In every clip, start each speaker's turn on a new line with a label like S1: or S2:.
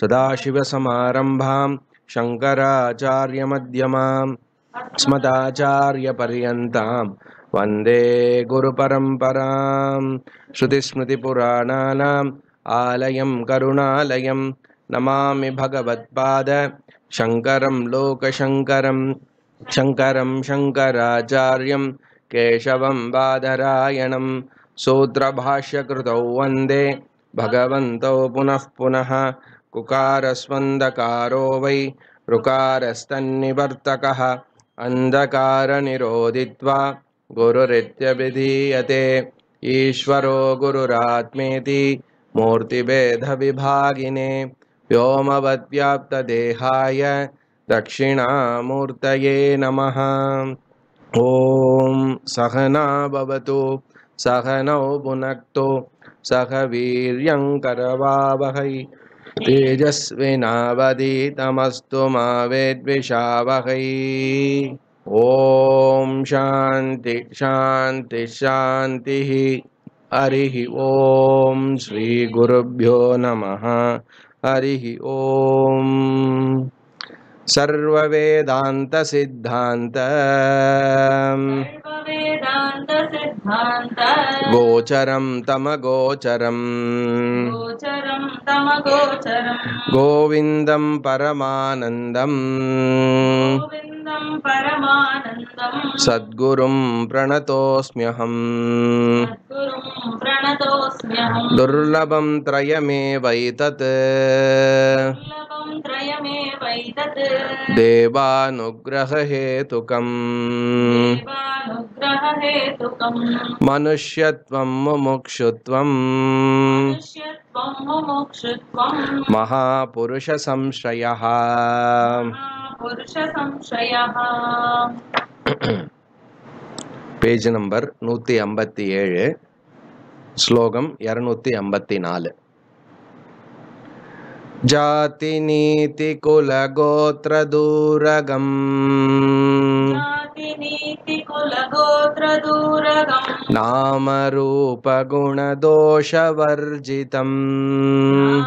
S1: सदाशिवसमारम्भां शङ्कराचार्यमध्यमां स्मदाचार्यपर्यन्तां वन्दे गुरुपरम्परां श्रुतिस्मृतिपुराणानाम् आलयं करुणालयं नमामि भगवत्पाद शङ्करं लोकशङ्करं शङ्करं शङ्कराचार्यं केशवं बाधरायणं सूत्रभाष्यकृतौ वन्दे भगवन्तौ पुनः पुनः कुकारस्वन्धकारो वै ऋकारस्तन्निवर्तकः अन्धकारनिरोदित्वा गुरुरित्यभिधीयते ईश्वरो गुरुरात्मेति मूर्तिभेदविभागिने व्योमवद्व्याप्तदेहाय दक्षिणामूर्तये नमः ॐ सहना भवतु सहनौ भुनक्तु सह वीर्यङ्करवावहै मा वेद्विषावहै ॐ शान्ति शान्ति शान्तिः हरिः ॐ श्रीगुरुभ्यो नमः हरिः ॐ सर्ववेदान्तसिद्धान्त गोचरं तमगोचरम् गोविन्दं परमानन्दम् सद्गुरुं प्रणतोऽस्म्यहम् दुर्लभं त्रयमेवैतत् देवानुग्रहहेतुकम् मनुष्यत्वं मुमुक्षुत्वं महापुरुषसंशयः पेज् नम्बर् नूति अम्बति एलोकं एनूति अम्बति न जातिनीतिकुलगोत्रदूरगम् नामरूपगुणदोषवर्जितम्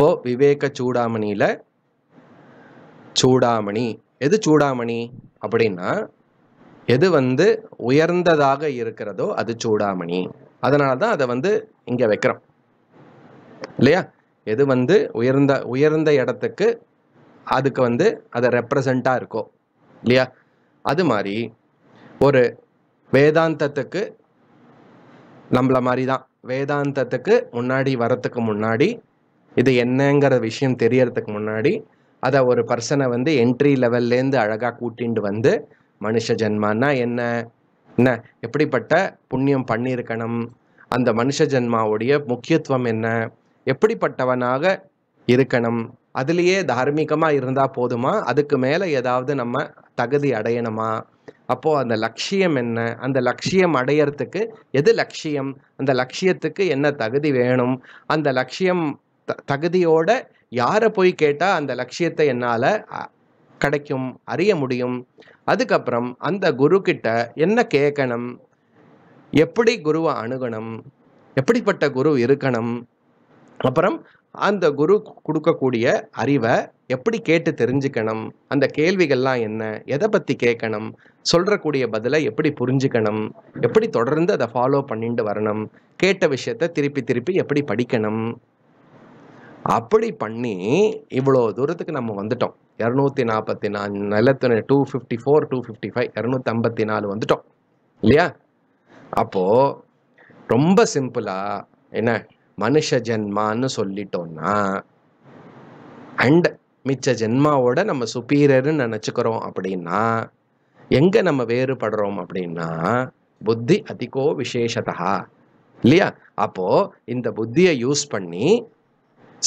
S1: அப்போ விவேக சூடாமணியில் சூடாமணி எது சூடாமணி அப்படின்னா எது வந்து உயர்ந்ததாக இருக்கிறதோ அது சூடாமணி அதனாலதான் தான் அதை வந்து இங்கே வைக்கிறோம் இல்லையா எது வந்து உயர்ந்த உயர்ந்த இடத்துக்கு அதுக்கு வந்து அதை ரெப்ரசண்ட்டாக இருக்கோ இல்லையா அது மாதிரி ஒரு வேதாந்தத்துக்கு நம்மள மாதிரி தான் வேதாந்தத்துக்கு முன்னாடி வரத்துக்கு முன்னாடி இது என்னங்கிற விஷயம் தெரியறதுக்கு முன்னாடி அதை ஒரு பர்சனை வந்து என்ட்ரி லெவல்லேருந்து அழகாக கூட்டிகிட்டு வந்து மனுஷ ஜென்மானா என்ன என்ன எப்படிப்பட்ட புண்ணியம் பண்ணியிருக்கணும் அந்த மனுஷ ஜென்மாவுடைய முக்கியத்துவம் என்ன எப்படிப்பட்டவனாக இருக்கணும் அதுலேயே தார்மீகமாக இருந்தால் போதுமா அதுக்கு மேலே ஏதாவது நம்ம தகுதி அடையணுமா அப்போது அந்த லட்சியம் என்ன அந்த லட்சியம் அடையறதுக்கு எது லட்சியம் அந்த லட்சியத்துக்கு என்ன தகுதி வேணும் அந்த லட்சியம் த தகுதியோட யாரை போய் கேட்டால் அந்த லட்சியத்தை என்னால் கிடைக்கும் அறிய முடியும் அதுக்கப்புறம் அந்த குருக்கிட்ட என்ன கேட்கணும் எப்படி குருவை அணுகணும் எப்படிப்பட்ட குரு இருக்கணும் அப்புறம் அந்த குரு கொடுக்கக்கூடிய அறிவை எப்படி கேட்டு தெரிஞ்சுக்கணும் அந்த கேள்விகள்லாம் என்ன எதை பற்றி கேட்கணும் சொல்கிறக்கூடிய பதிலை எப்படி புரிஞ்சுக்கணும் எப்படி தொடர்ந்து அதை ஃபாலோ பண்ணிட்டு வரணும் கேட்ட விஷயத்த திருப்பி திருப்பி எப்படி படிக்கணும் அப்படி பண்ணி இவ்வளோ தூரத்துக்கு நம்ம வந்துட்டோம் இரநூத்தி நாற்பத்தி நாலு நிலத்தின two fifty four two fifty five இரநூத்தி ஐம்பத்தி நாலு வந்துட்டோம் இல்லையா அப்போது ரொம்ப சிம்பிளாக என்ன மனுஷ ஜென்மான்னு சொல்லிட்டோம்னா அண்ட் மிச்ச ஜென்மாவோட நம்ம சுப்பீரியர்னு நினச்சிக்கிறோம் அப்படின்னா எங்கே நம்ம வேறுபடுறோம் அப்படின்னா புத்தி அதிகோ விசேஷதா இல்லையா அப்போது இந்த புத்தியை யூஸ் பண்ணி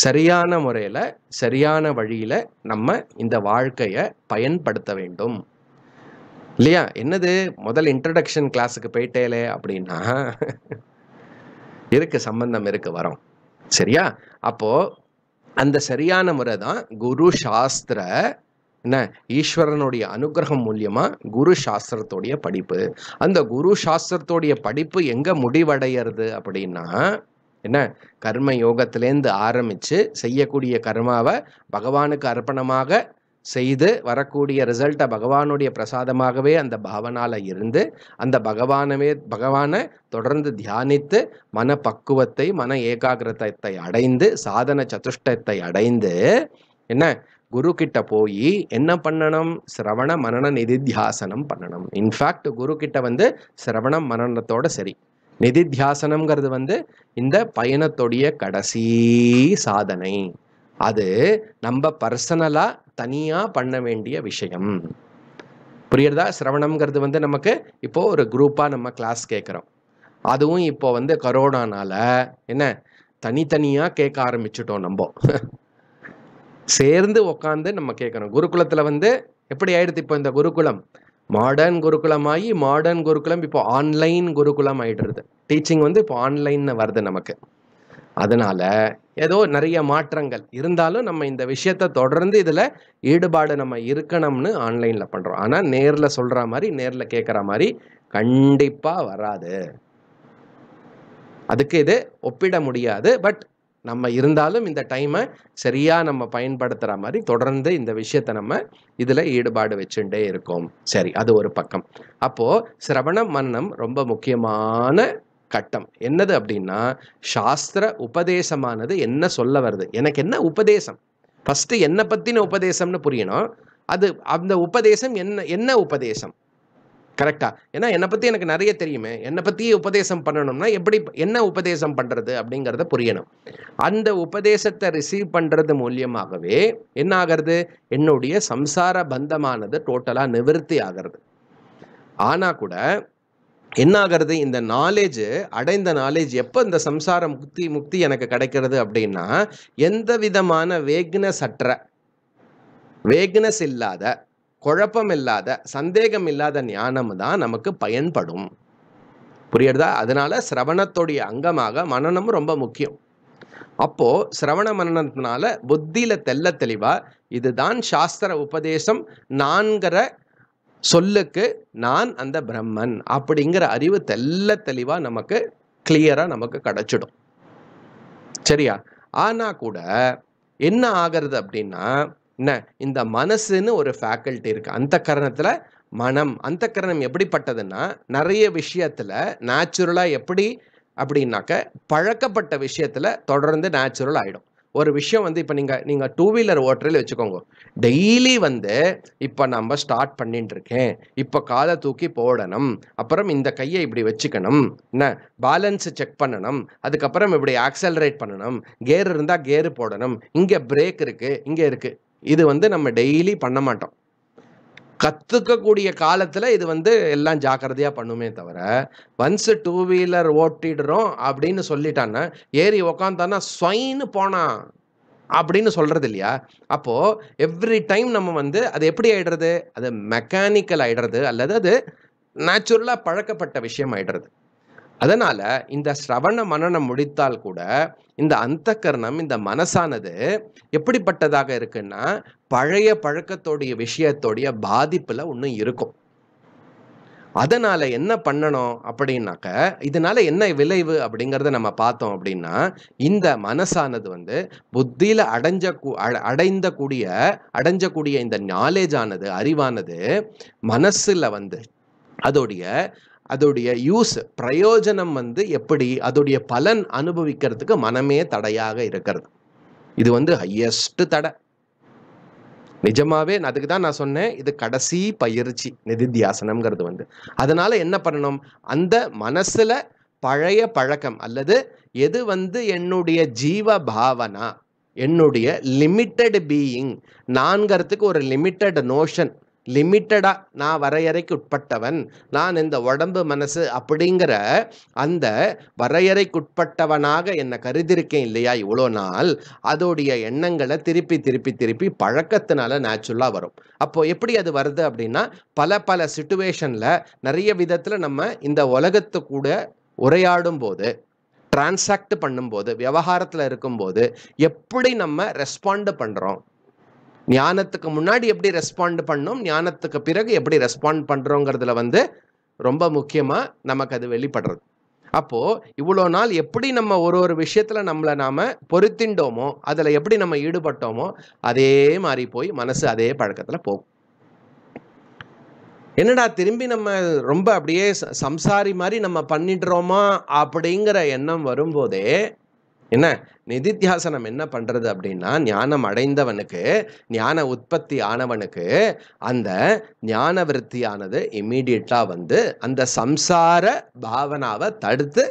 S1: சரியான முறையில் சரியான வழியில் நம்ம இந்த வாழ்க்கையை பயன்படுத்த வேண்டும் இல்லையா என்னது முதல் இன்ட்ரடக்ஷன் கிளாஸுக்கு போயிட்டேலே அப்படின்னா இருக்கு சம்பந்தம் இருக்கு வரும் சரியா அப்போ அந்த சரியான முறை தான் குரு சாஸ்திர என்ன ஈஸ்வரனுடைய அனுகிரகம் மூலியமா குரு சாஸ்திரத்துடைய படிப்பு அந்த குரு சாஸ்திரத்துடைய படிப்பு எங்க முடிவடைகிறது அப்படின்னா என்ன கர்ம யோகத்திலேருந்து ஆரம்பித்து செய்யக்கூடிய கர்மாவை பகவானுக்கு அர்ப்பணமாக செய்து வரக்கூடிய ரிசல்ட்டை பகவானுடைய பிரசாதமாகவே அந்த பாவனால் இருந்து அந்த பகவானவே பகவானை தொடர்ந்து தியானித்து மன பக்குவத்தை மன ஏகாகிரதத்தை அடைந்து சாதன சதுஷ்டத்தை அடைந்து என்ன குரு கிட்ட போய் என்ன பண்ணணும் சிரவண மரண நிதித்தியாசனம் பண்ணணும் இன்ஃபேக்ட் குரு கிட்ட வந்து சிரவண மரணத்தோட சரி நிதி தியாசனம்ங்கிறது வந்து இந்த பயணத்துடைய கடைசி சாதனை அது நம்ம பர்சனலாக தனியாக பண்ண வேண்டிய விஷயம் புரியுறதா சிரவணம்ங்கிறது வந்து நமக்கு இப்போ ஒரு குரூப்பாக நம்ம கிளாஸ் கேட்குறோம் அதுவும் இப்போ வந்து கரோனானால என்ன தனித்தனியாக கேட்க ஆரம்பிச்சிட்டோம் நம்ம சேர்ந்து உக்காந்து நம்ம கேட்கணும் குருகுலத்தில் வந்து எப்படி ஆயிடுது இப்போ இந்த குருகுலம் மாடர்ன் குருகுலம் ஆகி மாடர்ன் குருகுலம் இப்போ ஆன்லைன் குருகுலம் ஆயிடுறது டீச்சிங் வந்து இப்போ ஆன்லைன் வருது நமக்கு அதனால ஏதோ நிறைய மாற்றங்கள் இருந்தாலும் நம்ம இந்த விஷயத்த தொடர்ந்து இதில் ஈடுபாடு நம்ம இருக்கணும்னு ஆன்லைனில் பண்ணுறோம் ஆனால் நேரில் சொல்கிற மாதிரி நேரில் கேட்குற மாதிரி கண்டிப்பாக வராது அதுக்கு இது ஒப்பிட முடியாது பட் நம்ம இருந்தாலும் இந்த டைமை சரியாக நம்ம பயன்படுத்துகிற மாதிரி தொடர்ந்து இந்த விஷயத்தை நம்ம இதில் ஈடுபாடு வச்சுட்டே இருக்கோம் சரி அது ஒரு பக்கம் அப்போது சிரவண மன்னம் ரொம்ப முக்கியமான கட்டம் என்னது அப்படின்னா சாஸ்திர உபதேசமானது என்ன சொல்ல வருது எனக்கு என்ன உபதேசம் ஃபஸ்ட்டு என்னை பற்றின உபதேசம்னு புரியணும் அது அந்த உபதேசம் என்ன என்ன உபதேசம் கரெக்டாக ஏன்னா என்னை பற்றி எனக்கு நிறைய தெரியுமே என்னை பற்றி உபதேசம் பண்ணணும்னா எப்படி என்ன உபதேசம் பண்ணுறது அப்படிங்கிறத புரியணும் அந்த உபதேசத்தை ரிசீவ் பண்ணுறது மூலியமாகவே என்ன ஆகிறது என்னுடைய சம்சார பந்தமானது டோட்டலாக நிவர்த்தி ஆகிறது ஆனால் கூட என்ன ஆகிறது இந்த நாலேஜ் அடைந்த நாலேஜ் எப்போ இந்த சம்சார முக்தி முக்தி எனக்கு கிடைக்கிறது அப்படின்னா எந்த விதமான வேக்னஸ் அற்ற வேக்னஸ் இல்லாத குழப்பம் இல்லாத சந்தேகம் இல்லாத ஞானம் தான் நமக்கு பயன்படும் புரியுறதா அதனால சிரவணத்துடைய அங்கமாக மனநம் ரொம்ப முக்கியம் அப்போ சிரவண மனநத்தினால புத்தியில தெல்ல தெளிவா இதுதான் சாஸ்திர உபதேசம் நான்கிற சொல்லுக்கு நான் அந்த பிரம்மன் அப்படிங்கிற அறிவு தெல்ல தெளிவா நமக்கு கிளியரா நமக்கு கிடைச்சிடும் சரியா ஆனா கூட என்ன ஆகிறது அப்படின்னா என்ன இந்த மனசுன்னு ஒரு ஃபேக்கல்ட்டி இருக்குது அந்த கரணத்தில் மனம் அந்த கரணம் எப்படிப்பட்டதுன்னா நிறைய விஷயத்தில் நேச்சுரலாக எப்படி அப்படின்னாக்க பழக்கப்பட்ட விஷயத்தில் தொடர்ந்து நேச்சுரல் ஆகிடும் ஒரு விஷயம் வந்து இப்போ நீங்கள் நீங்கள் டூ வீலர் ஓட்டரில் வச்சுக்கோங்க டெய்லி வந்து இப்போ நம்ம ஸ்டார்ட் பண்ணிட்டு இருக்கேன் இப்போ காலை தூக்கி போடணும் அப்புறம் இந்த கையை இப்படி வச்சுக்கணும் என்ன பேலன்ஸ் செக் பண்ணணும் அதுக்கப்புறம் இப்படி ஆக்சலரேட் பண்ணணும் கேர் இருந்தால் கேரு போடணும் இங்கே பிரேக் இருக்குது இங்கே இருக்குது இது வந்து நம்ம டெய்லி பண்ண மாட்டோம் கற்றுக்கக்கூடிய காலத்தில் இது வந்து எல்லாம் ஜாக்கிரதையாக பண்ணுமே தவிர ஒன்ஸ் டூ வீலர் ஓட்டிடுறோம் அப்படின்னு சொல்லிட்டான்னா ஏறி உக்காந்தானா ஸ்வைன்னு போனான் அப்படின்னு சொல்கிறது இல்லையா அப்போது எவ்ரி டைம் நம்ம வந்து அது எப்படி ஆகிடுறது அது மெக்கானிக்கல் ஆயிடுறது அல்லது அது நேச்சுரலாக பழக்கப்பட்ட விஷயம் ஆயிடுறது அதனால இந்த சிரவண மனனம் முடித்தால் கூட இந்த அந்த கரணம் இந்த மனசானது எப்படிப்பட்டதாக இருக்குன்னா பழைய பழக்கத்தோடைய விஷயத்தோடைய பாதிப்புல ஒன்றும் இருக்கும் அதனால என்ன பண்ணணும் அப்படின்னாக்க இதனால என்ன விளைவு அப்படிங்கிறத நம்ம பார்த்தோம் அப்படின்னா இந்த மனசானது வந்து புத்தியில அடைஞ்ச அடைந்த கூடிய அடைஞ்சக்கூடிய இந்த நாலேஜ் ஆனது அறிவானது மனசுல வந்து அதோடைய அதோடைய யூஸ் பிரயோஜனம் வந்து எப்படி அதோடைய பலன் அனுபவிக்கிறதுக்கு மனமே தடையாக இருக்கிறது இது வந்து ஹையஸ்ட் தடை நிஜமாவே அதுக்கு தான் நான் சொன்னேன் இது கடைசி பயிற்சி நிதித்தியாசனம்ங்கிறது வந்து அதனால என்ன பண்ணணும் அந்த மனசுல பழைய பழக்கம் அல்லது எது வந்து என்னுடைய ஜீவ பாவனா என்னுடைய லிமிட்டெட் பீயிங் நான்கிறதுக்கு ஒரு லிமிட்டெட் நோஷன் லிமிட்டடாக நான் வரையறைக்கு உட்பட்டவன் நான் இந்த உடம்பு மனசு அப்படிங்கிற அந்த வரையறைக்குட்பட்டவனாக என்னை கருதிருக்கேன் இல்லையா இவ்வளோ நாள் அதோடைய எண்ணங்களை திருப்பி திருப்பி திருப்பி பழக்கத்தினால நேச்சுரலாக வரும் அப்போது எப்படி அது வருது அப்படின்னா பல பல சுச்சுவேஷனில் நிறைய விதத்தில் நம்ம இந்த உலகத்து கூட உரையாடும் போது டிரான்சாக்ட் பண்ணும்போது விவகாரத்தில் இருக்கும்போது எப்படி நம்ம ரெஸ்பாண்டு பண்ணுறோம் ஞானத்துக்கு முன்னாடி எப்படி ரெஸ்பாண்ட் பண்ணோம் ஞானத்துக்கு பிறகு எப்படி ரெஸ்பாண்ட் பண்ணுறோங்கிறதுல வந்து ரொம்ப முக்கியமாக நமக்கு அது வெளிப்படுறது அப்போது இவ்வளோ நாள் எப்படி நம்ம ஒரு ஒரு விஷயத்தில் நம்மளை நாம் பொருத்திண்டோமோ அதில் எப்படி நம்ம ஈடுபட்டோமோ அதே மாதிரி போய் மனசு அதே பழக்கத்தில் போகும் என்னடா திரும்பி நம்ம ரொம்ப அப்படியே சம்சாரி மாதிரி நம்ம பண்ணிடுறோமா அப்படிங்கிற எண்ணம் வரும்போதே என்ன நிதித்தியாசனம் என்ன பண்ணுறது அப்படின்னா ஞானம் அடைந்தவனுக்கு ஞான உற்பத்தி ஆனவனுக்கு அந்த ஞான விருத்தியானது இம்மீடியட்டாக வந்து அந்த சம்சார பாவனாவை தடுத்து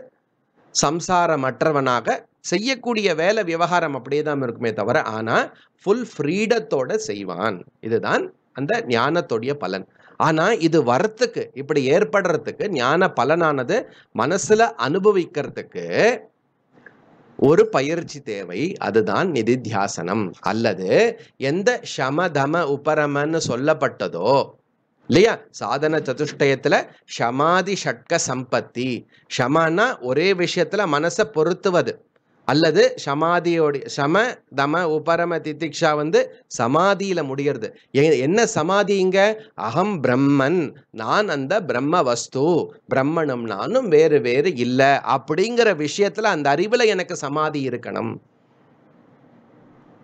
S1: சம்சாரமற்றவனாக செய்யக்கூடிய வேலை விவகாரம் அப்படியே தான் இருக்குமே தவிர ஆனால் ஃபுல் ஃப்ரீடத்தோடு செய்வான் இதுதான் அந்த ஞானத்துடைய பலன் ஆனால் இது வரத்துக்கு இப்படி ஏற்படுறதுக்கு ஞான பலனானது மனசில் அனுபவிக்கிறதுக்கு ஒரு பயிற்சி தேவை அதுதான் நிதித்தியாசனம் அல்லது எந்த சமதம உபரமன்னு சொல்லப்பட்டதோ இல்லையா சாதன சதுஷ்டயத்துல ஷமாதி ஷட்க சம்பத்தி ஷமானா ஒரே விஷயத்துல மனசை பொருத்துவது அல்லது சமாதியோடைய சம தம உபரம தித்திக்ஷா வந்து சமாதியில் முடிகிறது என்ன சமாதி இங்க அகம் பிரம்மன் நான் அந்த பிரம்ம வஸ்து பிரம்மனும் நானும் வேறு வேறு இல்லை அப்படிங்கிற விஷயத்தில் அந்த அறிவில் எனக்கு சமாதி இருக்கணும்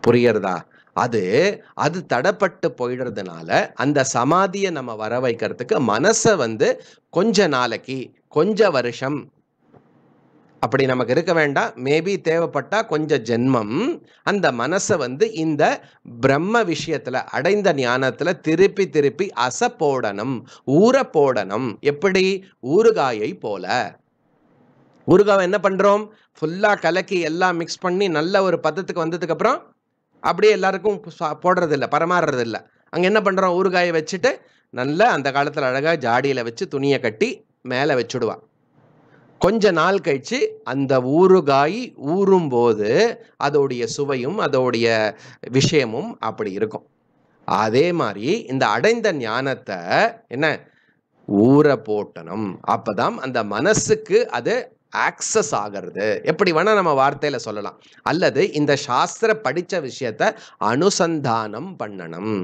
S1: புரியறதா அது அது தடப்பட்டு போயிடுறதுனால அந்த சமாதியை நம்ம வர வைக்கிறதுக்கு மனசை வந்து கொஞ்ச நாளைக்கு கொஞ்ச வருஷம் அப்படி நமக்கு இருக்க வேண்டாம் மேபி தேவைப்பட்டால் கொஞ்சம் ஜென்மம் அந்த மனசை வந்து இந்த பிரம்ம விஷயத்தில் அடைந்த ஞானத்தில் திருப்பி திருப்பி அச போடணும் ஊற போடணும் எப்படி ஊறுகாயை போல ஊறுகாவை என்ன பண்ணுறோம் ஃபுல்லாக கலக்கி எல்லாம் மிக்ஸ் பண்ணி நல்ல ஒரு பதத்துக்கு வந்ததுக்கப்புறம் அப்படியே எல்லாருக்கும் போடுறதில்ல இல்லை அங்கே என்ன பண்ணுறோம் ஊறுகாயை வச்சுட்டு நல்லா அந்த காலத்தில் அழகாக ஜாடியில் வச்சு துணியை கட்டி மேலே வச்சுடுவான் கொஞ்ச நாள் கழித்து அந்த ஊறுகாய் ஊறும் போது அதோடைய சுவையும் அதோடைய விஷயமும் அப்படி இருக்கும் அதே மாதிரி இந்த அடைந்த ஞானத்தை என்ன ஊற போட்டணும் அப்போதான் அந்த மனசுக்கு அது ஆக்சஸ் ஆகிறது எப்படி வேணால் நம்ம வார்த்தையில் சொல்லலாம் அல்லது இந்த சாஸ்திர படித்த விஷயத்த அனுசந்தானம் பண்ணணும்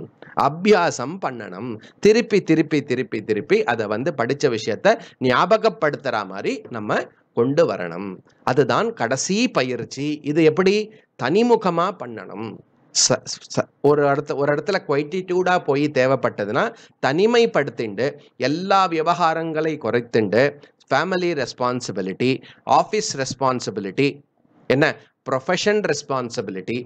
S1: அபியாசம் பண்ணணும் திருப்பி திருப்பி திருப்பி திருப்பி அதை வந்து படித்த விஷயத்த ஞாபகப்படுத்துகிற மாதிரி நம்ம கொண்டு வரணும் அதுதான் கடைசி பயிற்சி இது எப்படி தனிமுகமாக பண்ணணும் ச ஒரு இடத்து ஒரு இடத்துல குவைட்டிடியூடாக போய் தேவைப்பட்டதுன்னா தனிமைப்படுத்திண்டு எல்லா விவகாரங்களை குறைத்துண்டு ஃபேமிலி ரெஸ்பான்சிபிலிட்டி ஆஃபீஸ் ரெஸ்பான்சிபிலிட்டி என்ன ப்ரொஃபஷன் ரெஸ்பான்சிபிலிட்டி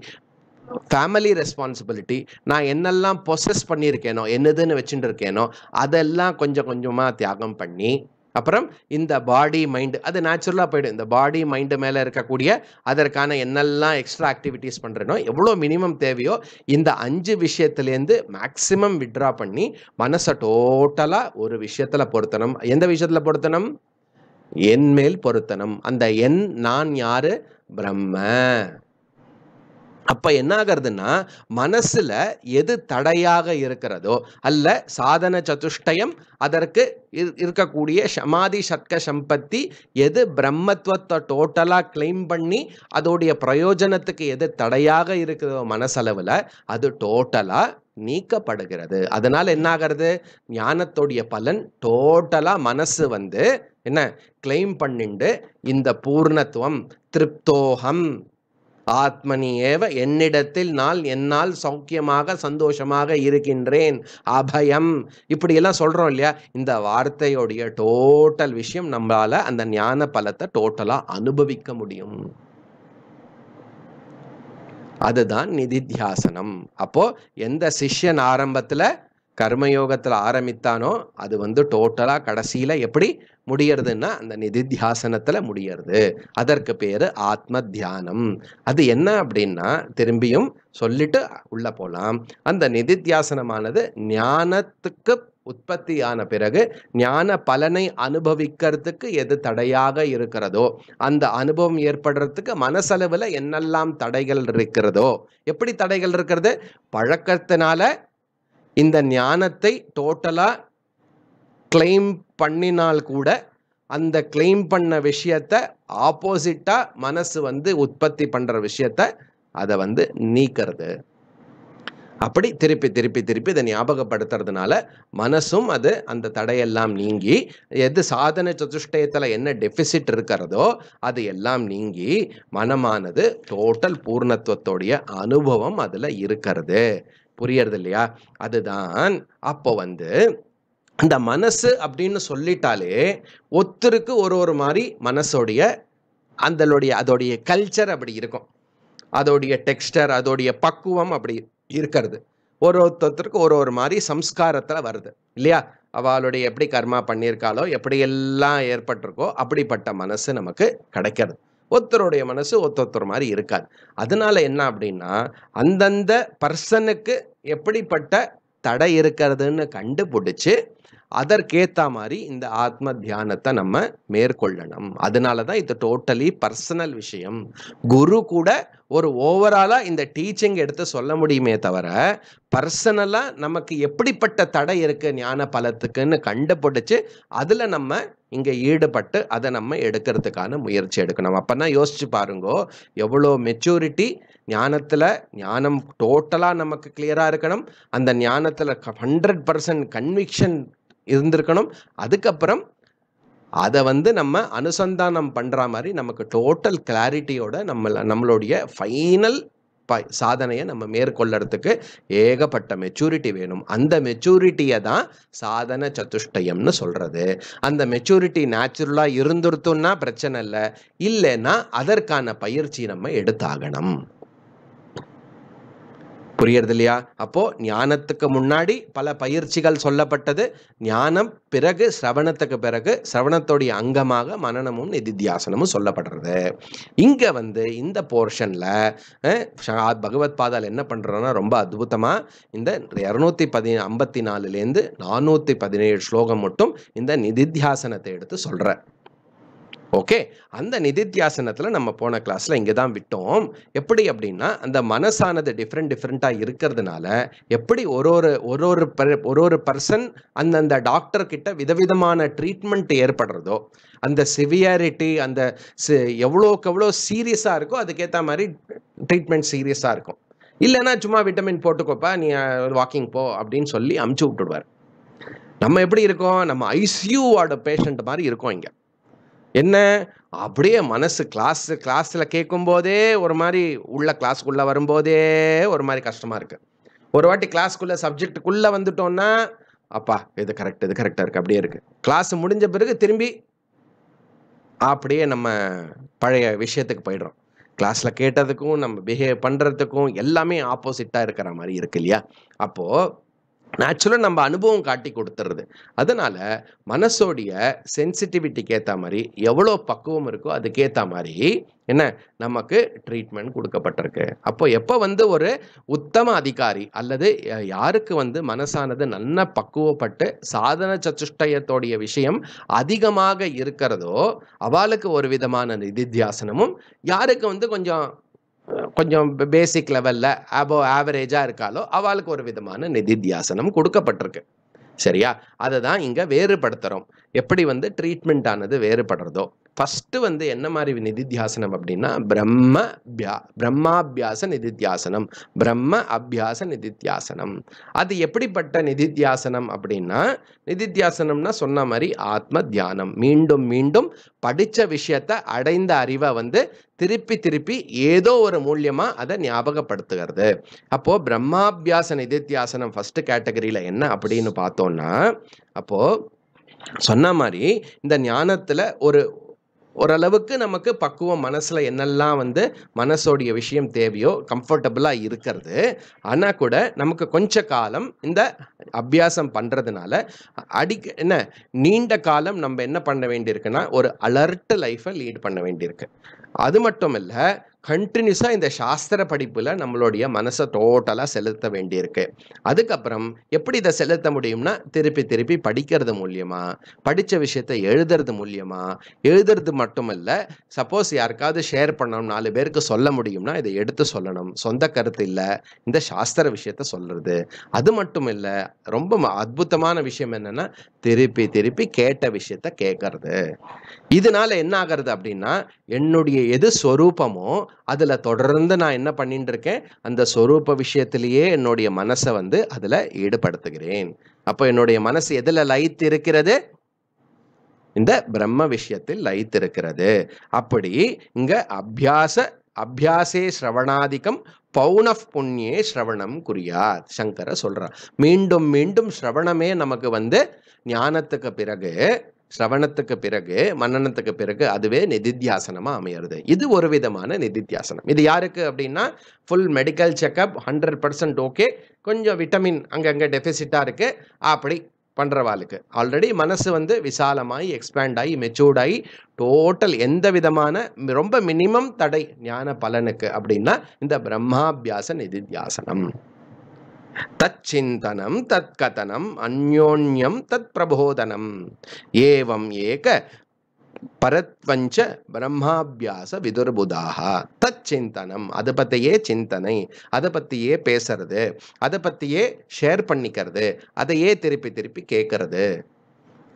S1: ஃபேமிலி ரெஸ்பான்சிபிலிட்டி நான் என்னெல்லாம் ப்ரொசஸ் பண்ணியிருக்கேனோ என்னதுன்னு வச்சுட்டு இருக்கேனோ அதெல்லாம் கொஞ்சம் கொஞ்சமாக தியாகம் பண்ணி அப்புறம் இந்த பாடி மைண்டு அது நேச்சுரலாக போய்டும் இந்த பாடி மைண்டு மேலே இருக்கக்கூடிய அதற்கான என்னெல்லாம் எக்ஸ்ட்ரா ஆக்டிவிட்டீஸ் பண்ணுறேனோ எவ்வளோ மினிமம் தேவையோ இந்த அஞ்சு விஷயத்துலேருந்து மேக்ஸிமம் விட்ரா பண்ணி மனசை டோட்டலாக ஒரு விஷயத்தில் பொருத்தணும் எந்த விஷயத்தில் பொருத்தணும் என் மேல் பொருத்தணும் அந்த என் நான் யார் பிரம்ம அப்போ என்ன ஆகுறதுன்னா மனசில் எது தடையாக இருக்கிறதோ அல்ல சாதன சதுஷ்டயம் அதற்கு இருக்கக்கூடிய சமாதி சத்க சம்பத்தி எது பிரம்மத்துவத்தை டோட்டலாக கிளைம் பண்ணி அதோடைய பிரயோஜனத்துக்கு எது தடையாக இருக்கிறதோ மனசளவில் அது டோட்டலாக நீக்கப்படுகிறது அதனால் என்ன ஆகிறது ஞானத்தோடைய பலன் டோட்டலாக மனசு வந்து என்ன கிளைம் பண்ணிண்டு இந்த பூர்ணத்துவம் திருப்தோகம் ஆத்மனி ஏவ என்னிடத்தில் நான் என்னால் சௌக்கியமாக சந்தோஷமாக இருக்கின்றேன் அபயம் இப்படியெல்லாம் சொல்கிறோம் இல்லையா இந்த வார்த்தையுடைய டோட்டல் விஷயம் நம்மளால் அந்த ஞான பலத்தை டோட்டலாக அனுபவிக்க முடியும் அதுதான் நிதித்தியாசனம் அப்போ எந்த சிஷ்யன் ஆரம்பத்தில் கர்மயோகத்தில் ஆரம்பித்தானோ அது வந்து டோட்டலாக கடைசியில் எப்படி முடியறதுன்னா அந்த நிதித்தியாசனத்தில் முடியறது அதற்கு பேர் ஆத்ம தியானம் அது என்ன அப்படின்னா திரும்பியும் சொல்லிட்டு உள்ளே போகலாம் அந்த நிதித்தியாசனமானது ஞானத்துக்கு உற்பத்தியான பிறகு ஞான பலனை அனுபவிக்கிறதுக்கு எது தடையாக இருக்கிறதோ அந்த அனுபவம் ஏற்படுறதுக்கு மனசளவில் என்னெல்லாம் தடைகள் இருக்கிறதோ எப்படி தடைகள் இருக்கிறது பழக்கத்தினால இந்த ஞானத்தை டோட்டலாக கிளைம் பண்ணினால் கூட அந்த கிளைம் பண்ண விஷயத்த ஆப்போசிட்டாக மனசு வந்து உற்பத்தி பண்ணுற விஷயத்த அதை வந்து நீக்கிறது அப்படி திருப்பி திருப்பி திருப்பி இதை ஞாபகப்படுத்துறதுனால மனசும் அது அந்த தடையெல்லாம் நீங்கி எது சாதன சதுஷ்டயத்தில் என்ன டெபிசிட் இருக்கிறதோ அது எல்லாம் நீங்கி மனமானது டோட்டல் பூர்ணத்துவத்தோடைய அனுபவம் அதில் இருக்கிறது புரியறது இல்லையா அதுதான் அப்போ வந்து அந்த மனசு அப்படின்னு சொல்லிட்டாலே ஒத்தருக்கு ஒரு ஒரு மாதிரி மனசோடைய அந்தளுடைய அதோடைய கல்ச்சர் அப்படி இருக்கும் அதோடைய டெக்ஸ்டர் அதோடைய பக்குவம் அப்படி இருக்கிறது ஒரு ஒருத்தருக்கு ஒரு ஒரு மாதிரி சம்ஸ்காரத்தில் வருது இல்லையா அவளுடைய எப்படி கர்மா பண்ணியிருக்காளோ எப்படி எல்லாம் ஏற்பட்டிருக்கோ அப்படிப்பட்ட மனசு நமக்கு கிடைக்கிறது ஒருத்தருடைய மனசு ஒத்தொத்தர் மாதிரி இருக்காது அதனால என்ன அப்படின்னா அந்தந்த பர்சனுக்கு எப்படிப்பட்ட தடை இருக்கிறதுன்னு கண்டுபிடிச்சி அதற்கேற்ற மாதிரி இந்த ஆத்ம தியானத்தை நம்ம மேற்கொள்ளணும் அதனால தான் இது டோட்டலி பர்சனல் விஷயம் குரு கூட ஒரு ஓவராலாக இந்த டீச்சிங் எடுத்து சொல்ல முடியுமே தவிர பர்சனலாக நமக்கு எப்படிப்பட்ட தடை இருக்குது ஞான பலத்துக்குன்னு கண்டுபிடிச்சு அதில் நம்ம இங்கே ஈடுபட்டு அதை நம்ம எடுக்கிறதுக்கான முயற்சி எடுக்கணும் அப்போனா யோசிச்சு பாருங்கோ எவ்வளோ மெச்சூரிட்டி ஞானத்தில் ஞானம் டோட்டலாக நமக்கு கிளியராக இருக்கணும் அந்த ஞானத்தில் ஹண்ட்ரட் பர்சன்ட் கன்விக்ஷன் இருந்திருக்கணும் அதுக்கப்புறம் அதை வந்து நம்ம அனுசந்தானம் பண்ணுற மாதிரி நமக்கு டோட்டல் கிளாரிட்டியோட நம்ம நம்மளுடைய ஃபைனல் ப சாதனையை நம்ம மேற்கொள்ளறதுக்கு ஏகப்பட்ட மெச்சூரிட்டி வேணும் அந்த மெச்சூரிட்டியை தான் சாதன சதுஷ்டயம்னு சொல்கிறது அந்த மெச்சூரிட்டி நேச்சுரலாக இருந்துருத்தோன்னா பிரச்சனை இல்லை இல்லைன்னா அதற்கான பயிற்சி நம்ம எடுத்தாகணும் புரியறது இல்லையா அப்போது ஞானத்துக்கு முன்னாடி பல பயிற்சிகள் சொல்லப்பட்டது ஞானம் பிறகு சிரவணத்துக்கு பிறகு சிரவணத்துடைய அங்கமாக மனநமும் நிதித்தியாசனமும் சொல்லப்படுறது இங்கே வந்து இந்த போர்ஷனில் பகவத் பாதால் என்ன பண்ணுறோன்னா ரொம்ப அద్భుతமாக இந்த இரநூத்தி பதி ஐம்பத்தி நாலுலேருந்து நானூற்றி பதினேழு ஸ்லோகம் மட்டும் இந்த நிதித்தியாசனத்தை எடுத்து சொல்கிற ஓகே அந்த நிதித்தியாசனத்தில் நம்ம போன கிளாஸில் இங்கே தான் விட்டோம் எப்படி அப்படின்னா அந்த மனசானது டிஃப்ரெண்ட் டிஃப்ரெண்ட்டாக இருக்கிறதுனால எப்படி ஒரு ஒரு ஒரு ஒரு ஒரு ஒரு பர்சன் அந்தந்த டாக்டர்கிட்ட விதவிதமான ட்ரீட்மெண்ட் ஏற்படுறதோ அந்த சிவியாரிட்டி அந்த எவ்வளோக்கு எவ்வளோ சீரியஸாக இருக்கோ அதுக்கேற்ற மாதிரி ட்ரீட்மெண்ட் சீரியஸாக இருக்கும் இல்லைன்னா சும்மா விட்டமின் போட்டுக்கோப்பா நீ வாக்கிங் போ அப்படின்னு சொல்லி அமுச்சு விட்டுடுவார் நம்ம எப்படி இருக்கோம் நம்ம ஐசியூவோட பேஷண்ட் மாதிரி இருக்கோம் இங்கே என்ன அப்படியே மனசு கிளாஸ் கிளாஸில் கேட்கும் போதே ஒரு மாதிரி உள்ள கிளாஸ்க்குள்ளே வரும்போதே ஒரு மாதிரி கஷ்டமாக இருக்குது ஒரு வாட்டி கிளாஸ்க்குள்ளே சப்ஜெக்டுக்குள்ளே வந்துட்டோம்னா அப்பா இது கரெக்ட் இது கரெக்டாக இருக்குது அப்படியே இருக்குது கிளாஸ் முடிஞ்ச பிறகு திரும்பி அப்படியே நம்ம பழைய விஷயத்துக்கு போயிடுறோம் கிளாஸில் கேட்டதுக்கும் நம்ம பிஹேவ் பண்ணுறதுக்கும் எல்லாமே ஆப்போசிட்டாக இருக்கிற மாதிரி இருக்கு இல்லையா அப்போது நேச்சுரலாக நம்ம அனுபவம் காட்டி கொடுத்துறது அதனால் மனசோடைய சென்சிட்டிவிட்டிக்கு ஏற்ற மாதிரி எவ்வளோ பக்குவம் இருக்கோ அதுக்கேற்ற மாதிரி என்ன நமக்கு ட்ரீட்மெண்ட் கொடுக்கப்பட்டிருக்கு அப்போ எப்போ வந்து ஒரு உத்தம அதிகாரி அல்லது யாருக்கு வந்து மனசானது நல்ல பக்குவப்பட்டு சாதன சச்சுஷ்டயத்தோடைய விஷயம் அதிகமாக இருக்கிறதோ அவளுக்கு ஒரு விதமான நிதித்தியாசனமும் யாருக்கு வந்து கொஞ்சம் கொஞ்சம் பேசிக் லெவலில் அபோ ஆவரேஜாக இருக்காலோ அவளுக்கு ஒரு விதமான நிதித்தியாசனம் கொடுக்கப்பட்டிருக்கு சரியா அதை தான் இங்கே வேறுபடுத்துகிறோம் எப்படி வந்து ட்ரீட்மெண்ட் ஆனது வேறுபடுறதோ ஃபஸ்ட்டு வந்து என்ன மாதிரி நிதித்தியாசனம் அப்படின்னா பிரம்ம பியா பிரம்மாபியாச நிதித்தியாசனம் பிரம்ம அபியாச நிதித்தியாசனம் அது எப்படிப்பட்ட நிதித்தியாசனம் அப்படின்னா நிதித்தியாசனம்னா சொன்ன மாதிரி ஆத்ம தியானம் மீண்டும் மீண்டும் படித்த விஷயத்தை அடைந்த அறிவை வந்து திருப்பி திருப்பி ஏதோ ஒரு மூலியமாக அதை ஞாபகப்படுத்துகிறது அப்போது பிரம்மாபியாச நிதித்தியாசனம் ஃபஸ்ட்டு கேட்டகரியில் என்ன அப்படின்னு பார்த்தோன்னா அப்போது சொன்ன மாதிரி இந்த ஞானத்தில் ஒரு ஓரளவுக்கு நமக்கு பக்குவம் மனசில் என்னெல்லாம் வந்து மனசோடைய விஷயம் தேவையோ கம்ஃபர்டபுளாக இருக்கிறது ஆனால் கூட நமக்கு கொஞ்ச காலம் இந்த அபியாசம் பண்ணுறதுனால அடி என்ன நீண்ட காலம் நம்ம என்ன பண்ண வேண்டியிருக்குன்னா ஒரு அலர்ட் லைஃப்பை லீட் பண்ண வேண்டியிருக்கு அது மட்டும் இல்லை கண்டினியூஸாக இந்த சாஸ்திர படிப்பில் நம்மளுடைய மனசை டோட்டலாக செலுத்த வேண்டியிருக்கு அதுக்கப்புறம் எப்படி இதை செலுத்த முடியும்னா திருப்பி திருப்பி படிக்கிறது மூலியமாக படித்த விஷயத்தை எழுதுறது மூலியமாக எழுதுறது மட்டுமல்ல சப்போஸ் யாருக்காவது ஷேர் பண்ணணும் நாலு பேருக்கு சொல்ல முடியும்னா இதை எடுத்து சொல்லணும் சொந்த கருத்து இல்லை இந்த சாஸ்திர விஷயத்த சொல்கிறது அது மட்டும் இல்லை ரொம்ப அற்புதமான விஷயம் என்னென்னா திருப்பி திருப்பி கேட்ட விஷயத்த கேட்கறது இதனால என்ன ஆகிறது அப்படின்னா என்னுடைய எது ஸ்வரூபமோ அதில் தொடர்ந்து நான் என்ன பண்ணிட்டு இருக்கேன் அந்த ஸ்வரூப விஷயத்திலேயே என்னுடைய மனசை வந்து அதில் ஈடுபடுத்துகிறேன் அப்போ என்னுடைய மனசு எதில் லயித்து இருக்கிறது இந்த பிரம்ம விஷயத்தில் இருக்கிறது அப்படி இங்க அபியாச அபியாசே சிரவணாதிக்கம் பௌனஃப் புண்ணியே ஸ்ரவணம் குறியா சங்கர சொல்றார் மீண்டும் மீண்டும் ஸ்ரவணமே நமக்கு வந்து ஞானத்துக்கு பிறகு ஸ்ரவணத்துக்கு பிறகு மன்னனத்துக்கு பிறகு அதுவே நிதித்தியாசனமா அமையிறது இது ஒரு விதமான நிதித்தியாசனம் இது யாருக்கு அப்படின்னா full medical checkup hundred percent okay கொஞ்சம் விட்டமின் அங்கங்கே டெபிசிட்டா இருக்குது அப்படி பண்ணுறவாளுக்கு ஆல்ரெடி மனசு வந்து விசாலமாகி எக்ஸ்பேண்ட் ஆகி மெச்சூர்ட் ஆகி டோட்டல் எந்த விதமான ரொம்ப மினிமம் தடை ஞான பலனுக்கு அப்படின்னா இந்த பிரம்மாபியாச நிதித்தியாசனம் தச்சிந்தனம் தற்கதனம் அந்யோன்யம் தத் பிரபோதனம் ஏவம் ஏக பரத்வஞ்ச பிரம்மாபியாச விதுர்புதாக தச்சிந்தனம் அதை பற்றியே சிந்தனை அதை பற்றியே பேசுறது அதை பற்றியே ஷேர் பண்ணிக்கிறது அதையே திருப்பி திருப்பி கேட்கறது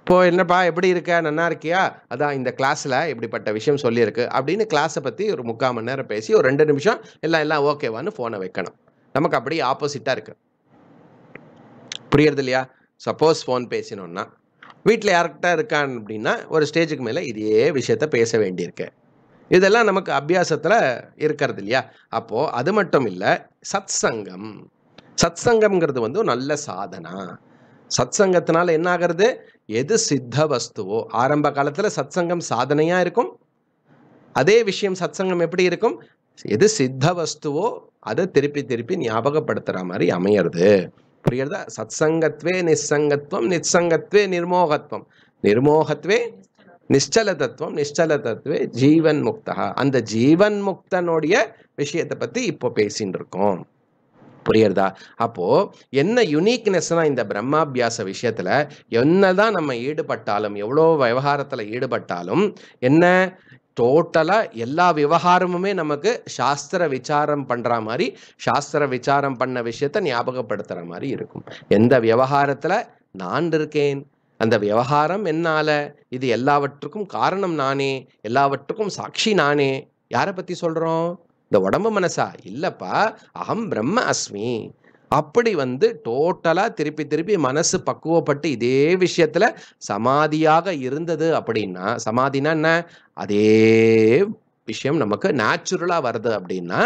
S1: இப்போ என்னப்பா எப்படி இருக்க நல்லா இருக்கியா அதான் இந்த கிளாஸில் இப்படிப்பட்ட விஷயம் சொல்லியிருக்கு அப்படின்னு கிளாஸை பற்றி ஒரு முக்கால் மணி நேரம் பேசி ஒரு ரெண்டு நிமிஷம் எல்லாம் எல்லாம் ஓகேவான்னு ஃபோனை வைக்கணும் நமக்கு அப்படியே ஆப்போசிட்டாக இருக்குது புரியுறது இல்லையா சப்போஸ் ஃபோன் பேசினோன்னா வீட்டில் யார்கிட்ட இருக்கான் அப்படின்னா ஒரு ஸ்டேஜுக்கு மேலே இதே விஷயத்த பேச வேண்டியிருக்கு இதெல்லாம் நமக்கு அபியாசத்தில் இருக்கிறது இல்லையா அப்போது அது மட்டும் இல்லை சத் சங்கம் சத் சங்கம்ங்கிறது வந்து ஒரு நல்ல சாதனா சத் சங்கத்தினால என்ன ஆகிறது எது சித்த வஸ்துவோ ஆரம்ப காலத்தில் சத் சங்கம் சாதனையாக இருக்கும் அதே விஷயம் சத் சங்கம் எப்படி இருக்கும் எது சித்த வஸ்துவோ அதை திருப்பி திருப்பி ஞாபகப்படுத்துகிற மாதிரி அமையிறது புரிகிறதா சத்சங்கத்வே நிசங்கத்துவம் நிச்சங்கத்வே நிர்மோகத்துவம் நிர்மோகத்வே நிச்சல தத்துவம் நிச்சல தத்துவே ஜீவன் முக்தா அந்த ஜீவன் முக்தனுடைய விஷயத்தை பற்றி இப்போ பேசின்னு இருக்கோம் புரியுறதா அப்போ என்ன யுனிக்னஸ்னா இந்த பிரம்மாபியாச விஷயத்துல என்னதான் நம்ம ஈடுபட்டாலும் எவ்வளோ விவகாரத்தில் ஈடுபட்டாலும் என்ன டோட்டலாக எல்லா விவகாரமுமே நமக்கு சாஸ்திர விசாரம் பண்ணுற மாதிரி சாஸ்திர விசாரம் பண்ண விஷயத்த ஞாபகப்படுத்துகிற மாதிரி இருக்கும் எந்த விவகாரத்தில் நான் இருக்கேன் அந்த விவகாரம் என்னால் இது எல்லாவற்றுக்கும் காரணம் நானே எல்லாவற்றுக்கும் சாட்சி நானே யாரை பற்றி சொல்கிறோம் இந்த உடம்பு மனசா இல்லைப்பா அகம் பிரம்ம அஸ்மி அப்படி வந்து டோட்டலாக திருப்பி திருப்பி மனசு பக்குவப்பட்டு இதே விஷயத்தில் சமாதியாக இருந்தது அப்படின்னா சமாதினா என்ன அதே விஷயம் நமக்கு நேச்சுரலாக வருது அப்படின்னா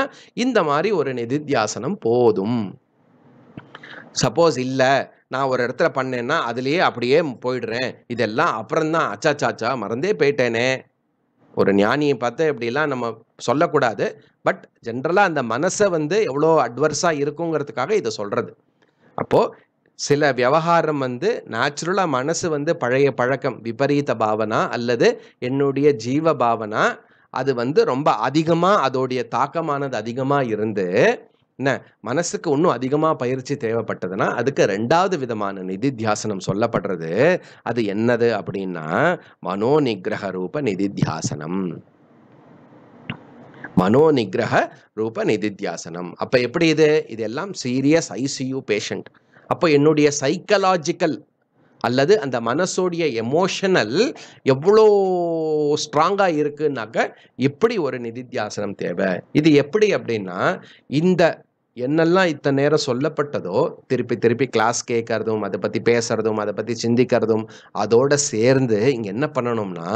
S1: இந்த மாதிரி ஒரு நிதித்தியாசனம் போதும் சப்போஸ் இல்லை நான் ஒரு இடத்துல பண்ணேன்னா அதுலேயே அப்படியே போயிடுறேன் இதெல்லாம் அப்புறம்தான் அச்சாச்சாச்சா மறந்தே போயிட்டேனே ஒரு ஞானியை பார்த்தா எப்படிலாம் நம்ம சொல்லக்கூடாது பட் ஜென்ரலாக அந்த மனசை வந்து எவ்வளோ அட்வர்ஸாக இருக்குங்கிறதுக்காக இதை சொல்கிறது அப்போது சில விவகாரம் வந்து நேச்சுரலாக மனசு வந்து பழைய பழக்கம் விபரீத பாவனா அல்லது என்னுடைய ஜீவ பாவனா அது வந்து ரொம்ப அதிகமாக அதோடைய தாக்கமானது அதிகமாக இருந்து என்ன மனசுக்கு இன்னும் அதிகமாக பயிற்சி தேவைப்பட்டதுன்னா அதுக்கு ரெண்டாவது விதமான நிதித்தியாசனம் சொல்லப்படுறது அது என்னது அப்படின்னா மனோ நிகிரக ரூப நிதித்தியாசனம் மனோ நிகிரக ரூப நிதித்தியாசனம் அப்போ எப்படி இது இதெல்லாம் சீரியஸ் ஐசியூ பேஷண்ட் அப்போ என்னுடைய சைக்கலாஜிக்கல் அல்லது அந்த மனசோடைய எமோஷனல் எவ்வளோ ஸ்ட்ராங்காக இருக்குன்னாக்க இப்படி ஒரு நிதித்தியாசனம் தேவை இது எப்படி அப்படின்னா இந்த என்னெல்லாம் இத்தனை நேரம் சொல்லப்பட்டதோ திருப்பி திருப்பி கிளாஸ் கேட்கறதும் அதை பற்றி பேசுறதும் அதை பற்றி சிந்திக்கிறதும் அதோட சேர்ந்து இங்கே என்ன பண்ணணும்னா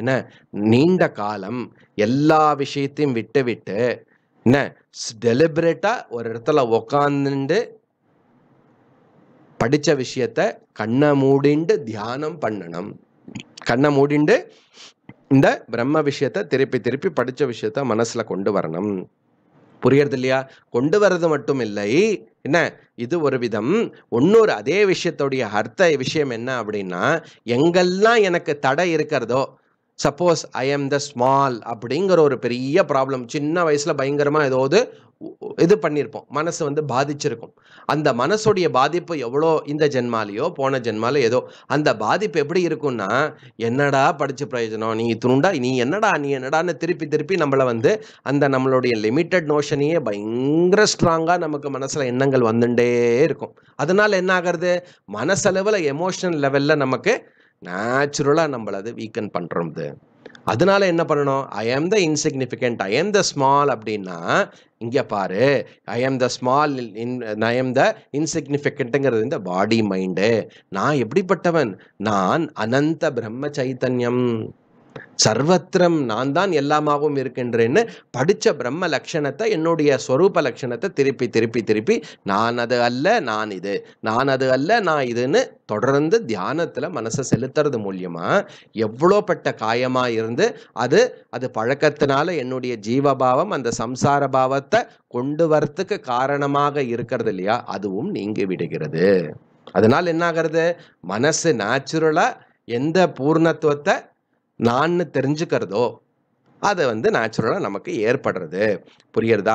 S1: என்ன நீண்ட காலம் எல்லா விஷயத்தையும் விட்டு விட்டு என்ன டெலிபரேட்டாக ஒரு இடத்துல உக்காந்துண்டு படித்த விஷயத்த கண்ணை மூடிண்டு தியானம் பண்ணணும் கண்ணை மூடிண்டு இந்த பிரம்ம விஷயத்தை திருப்பி திருப்பி படித்த விஷயத்த மனசில் கொண்டு வரணும் புரியறது இல்லையா கொண்டு வர்றது மட்டும் இல்லை என்ன இது ஒரு விதம் இன்னொரு அதே விஷயத்துடைய அர்த்த விஷயம் என்ன அப்படின்னா எங்கெல்லாம் எனக்கு தடை இருக்கிறதோ suppose I am the small அப்படிங்கிற ஒரு பெரிய ப்ராப்ளம் சின்ன வயசில் பயங்கரமாக ஏதாவது இது பண்ணியிருப்போம் மனசு வந்து பாதிச்சிருக்கும் அந்த மனசுடைய பாதிப்பு எவ்வளோ இந்த ஜென்மாலேயோ போன ஜென்மாலோ ஏதோ அந்த பாதிப்பு எப்படி இருக்கும்னா என்னடா படித்த பிரயோஜனம் நீ துண்டா நீ என்னடா நீ என்னடான்னு திருப்பி திருப்பி நம்மளை வந்து அந்த நம்மளுடைய லிமிட்டட் நோஷனையே பயங்கர ஸ்ட்ராங்காக நமக்கு மனசில் எண்ணங்கள் வந்துட்டே இருக்கும் அதனால் என்ன ஆகிறது மனசளவில் எமோஷனல் லெவலில் நமக்கு நேச்சுரலாக நம்மளை அது வீக்கன் பண்ணுறோம் இது அதனால என்ன பண்ணணும் ஐ am the insignificant I am the small அப்படின்னா இங்கே பாரு ஐ am the small in I am த இன்சிக்னிஃபிகண்ட்டுங்கிறது இந்த பாடி மைண்டு நான் எப்படிப்பட்டவன் நான் அனந்த பிரம்ம சைத்தன்யம் சர்வத்திரம் நான் தான் எல்லாமாகவும் இருக்கின்றேன்னு படித்த பிரம்ம லட்சணத்தை என்னுடைய ஸ்வரூப லட்சணத்தை திருப்பி திருப்பி திருப்பி நான் அது அல்ல நான் இது நான் அது அல்ல நான் இதுன்னு தொடர்ந்து தியானத்தில் மனசை செலுத்துறது மூலியமாக எவ்வளோப்பட்ட காயமாக இருந்து அது அது பழக்கத்தினால என்னுடைய ஜீவபாவம் அந்த சம்சார பாவத்தை கொண்டு வரத்துக்கு காரணமாக இருக்கிறது இல்லையா அதுவும் நீங்கி விடுகிறது அதனால் என்னாகிறது மனசு நேச்சுரலாக எந்த பூர்ணத்துவத்தை நான்னு தெரிஞ்சுக்கிறதோ அதை வந்து நேச்சுரலாக நமக்கு ஏற்படுறது புரியுறதா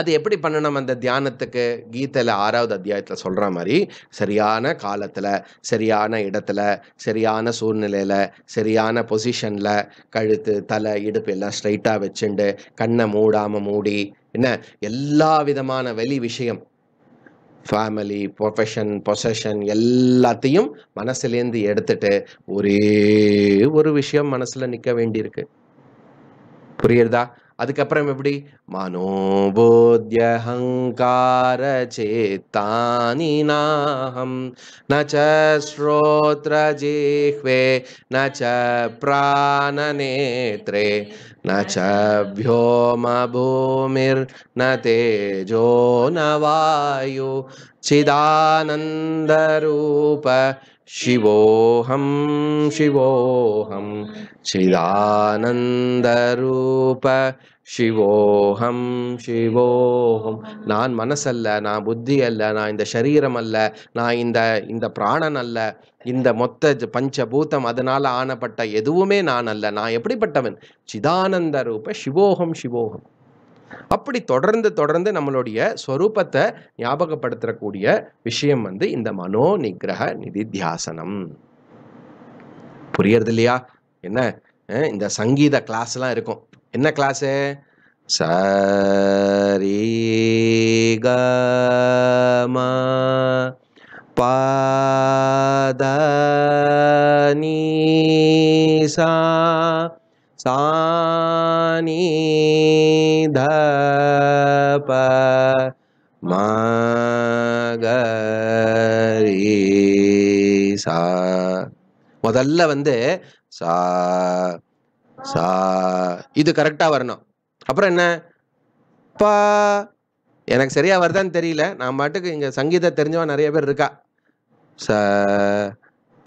S1: அது எப்படி பண்ணணும் அந்த தியானத்துக்கு கீதையில் ஆறாவது அத்தியாயத்தில் சொல்கிற மாதிரி சரியான காலத்தில் சரியான இடத்துல சரியான சூழ்நிலையில் சரியான பொசிஷனில் கழுத்து தலை இடுப்பு எல்லாம் ஸ்ட்ரைட்டாக வச்சுண்டு கண்ணை மூடாமல் மூடி என்ன எல்லா விதமான வெளி விஷயம் ஃபேமிலி ப்ரொஃபஷன் பொசஷன் எல்லாத்தையும் மனசுலேருந்து எடுத்துட்டு ஒரே ஒரு விஷயம் மனசில் நிற்க வேண்டியிருக்கு புரியுறதா அதுக்கப்புறம் எப்படி மனோபோத்யஹங்கார சேத்தானி நாகம் நச்ச ஸ்ரோத்ர ஜீஹ்வே நச்ச பிராணநேத்ரே न च भ्योमभूमिर्न तेजो न वायु चिदानन्दरूप शिवोऽहं शिवोऽहम् चिदानन्दरूप சிவோஹம் சிவோஹம் நான் மனசல்ல நான் புத்தி அல்ல நான் இந்த சரீரம் அல்ல நான் இந்த இந்த பிராணன் அல்ல இந்த மொத்த பஞ்சபூதம் அதனால ஆனப்பட்ட எதுவுமே நான் அல்ல நான் எப்படிப்பட்டவன் சிதானந்த ரூப சிவோகம் சிவோகம் அப்படி தொடர்ந்து தொடர்ந்து நம்மளுடைய ஸ்வரூபத்தை ஞாபகப்படுத்துறக்கூடிய விஷயம் வந்து இந்த மனோ நிகிரக நிதித்தியாசனம் புரியறது இல்லையா என்ன இந்த சங்கீத எல்லாம் இருக்கும் என்ன கிளாஸு சரி க பாத சா சாணி த ப சா முதல்ல வந்து சா சா இது கரெக்டாக வரணும் அப்புறம் என்ன பா எனக்கு சரியாக வருதான்னு தெரியல நான் பாட்டுக்கு இங்கே சங்கீதம் தெரிஞ்சவன் நிறைய பேர் இருக்கா ச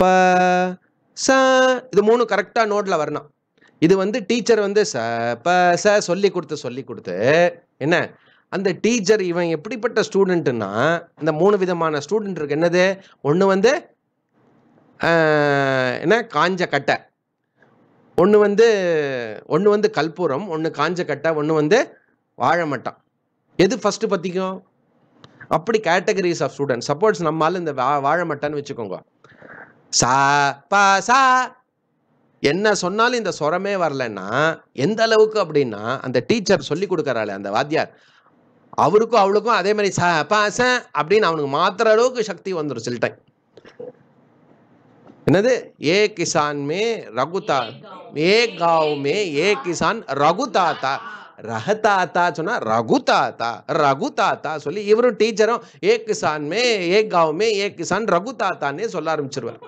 S1: ப ச இது மூணு கரெக்டாக நோட்டில் வரணும் இது வந்து டீச்சர் வந்து ச ப ச சொல்லி கொடுத்து சொல்லி கொடுத்து என்ன அந்த டீச்சர் இவன் எப்படிப்பட்ட ஸ்டூடெண்ட்டுன்னா இந்த மூணு விதமான ஸ்டூடெண்ட் இருக்கு என்னது ஒன்று வந்து என்ன காஞ்ச கட்டை ஒன்று வந்து ஒன்று வந்து கல்பூரம் ஒன்று காஞ்ச கட்டை ஒன்று வந்து வாழைமட்டம் எது ஃபஸ்ட்டு பற்றிக்கும் அப்படி கேட்டகரிஸ் ஆஃப் ஸ்டூடெண்ட் சப்போஸ் நம்மால் இந்த வா வாழைமட்டான்னு வச்சுக்கோங்க சா பா சா என்ன சொன்னாலும் இந்த சொரமே வரலன்னா எந்த அளவுக்கு அப்படின்னா அந்த டீச்சர் சொல்லி கொடுக்குறாள் அந்த வாத்தியார் அவருக்கும் அவளுக்கும் அதே மாதிரி ச பாச அப்படின்னு அவனுக்கு மாத்திர அளவுக்கு சக்தி வந்துடும் சில டைம் என்னது ஏ கிசான் மே ரகுதா ஏ காவ் மே ஏ கிசான் ரகுதாத்தா ரகதாத்தா சொன்னா ரகுதாத்தா ரகுதாத்தா சொல்லி இவரும் டீச்சரும் ஏ கிசான் மே ஏ காவ் மே ஏ கிசான் ரகுதாத்தானே சொல்ல ஆரம்பிச்சிருவார்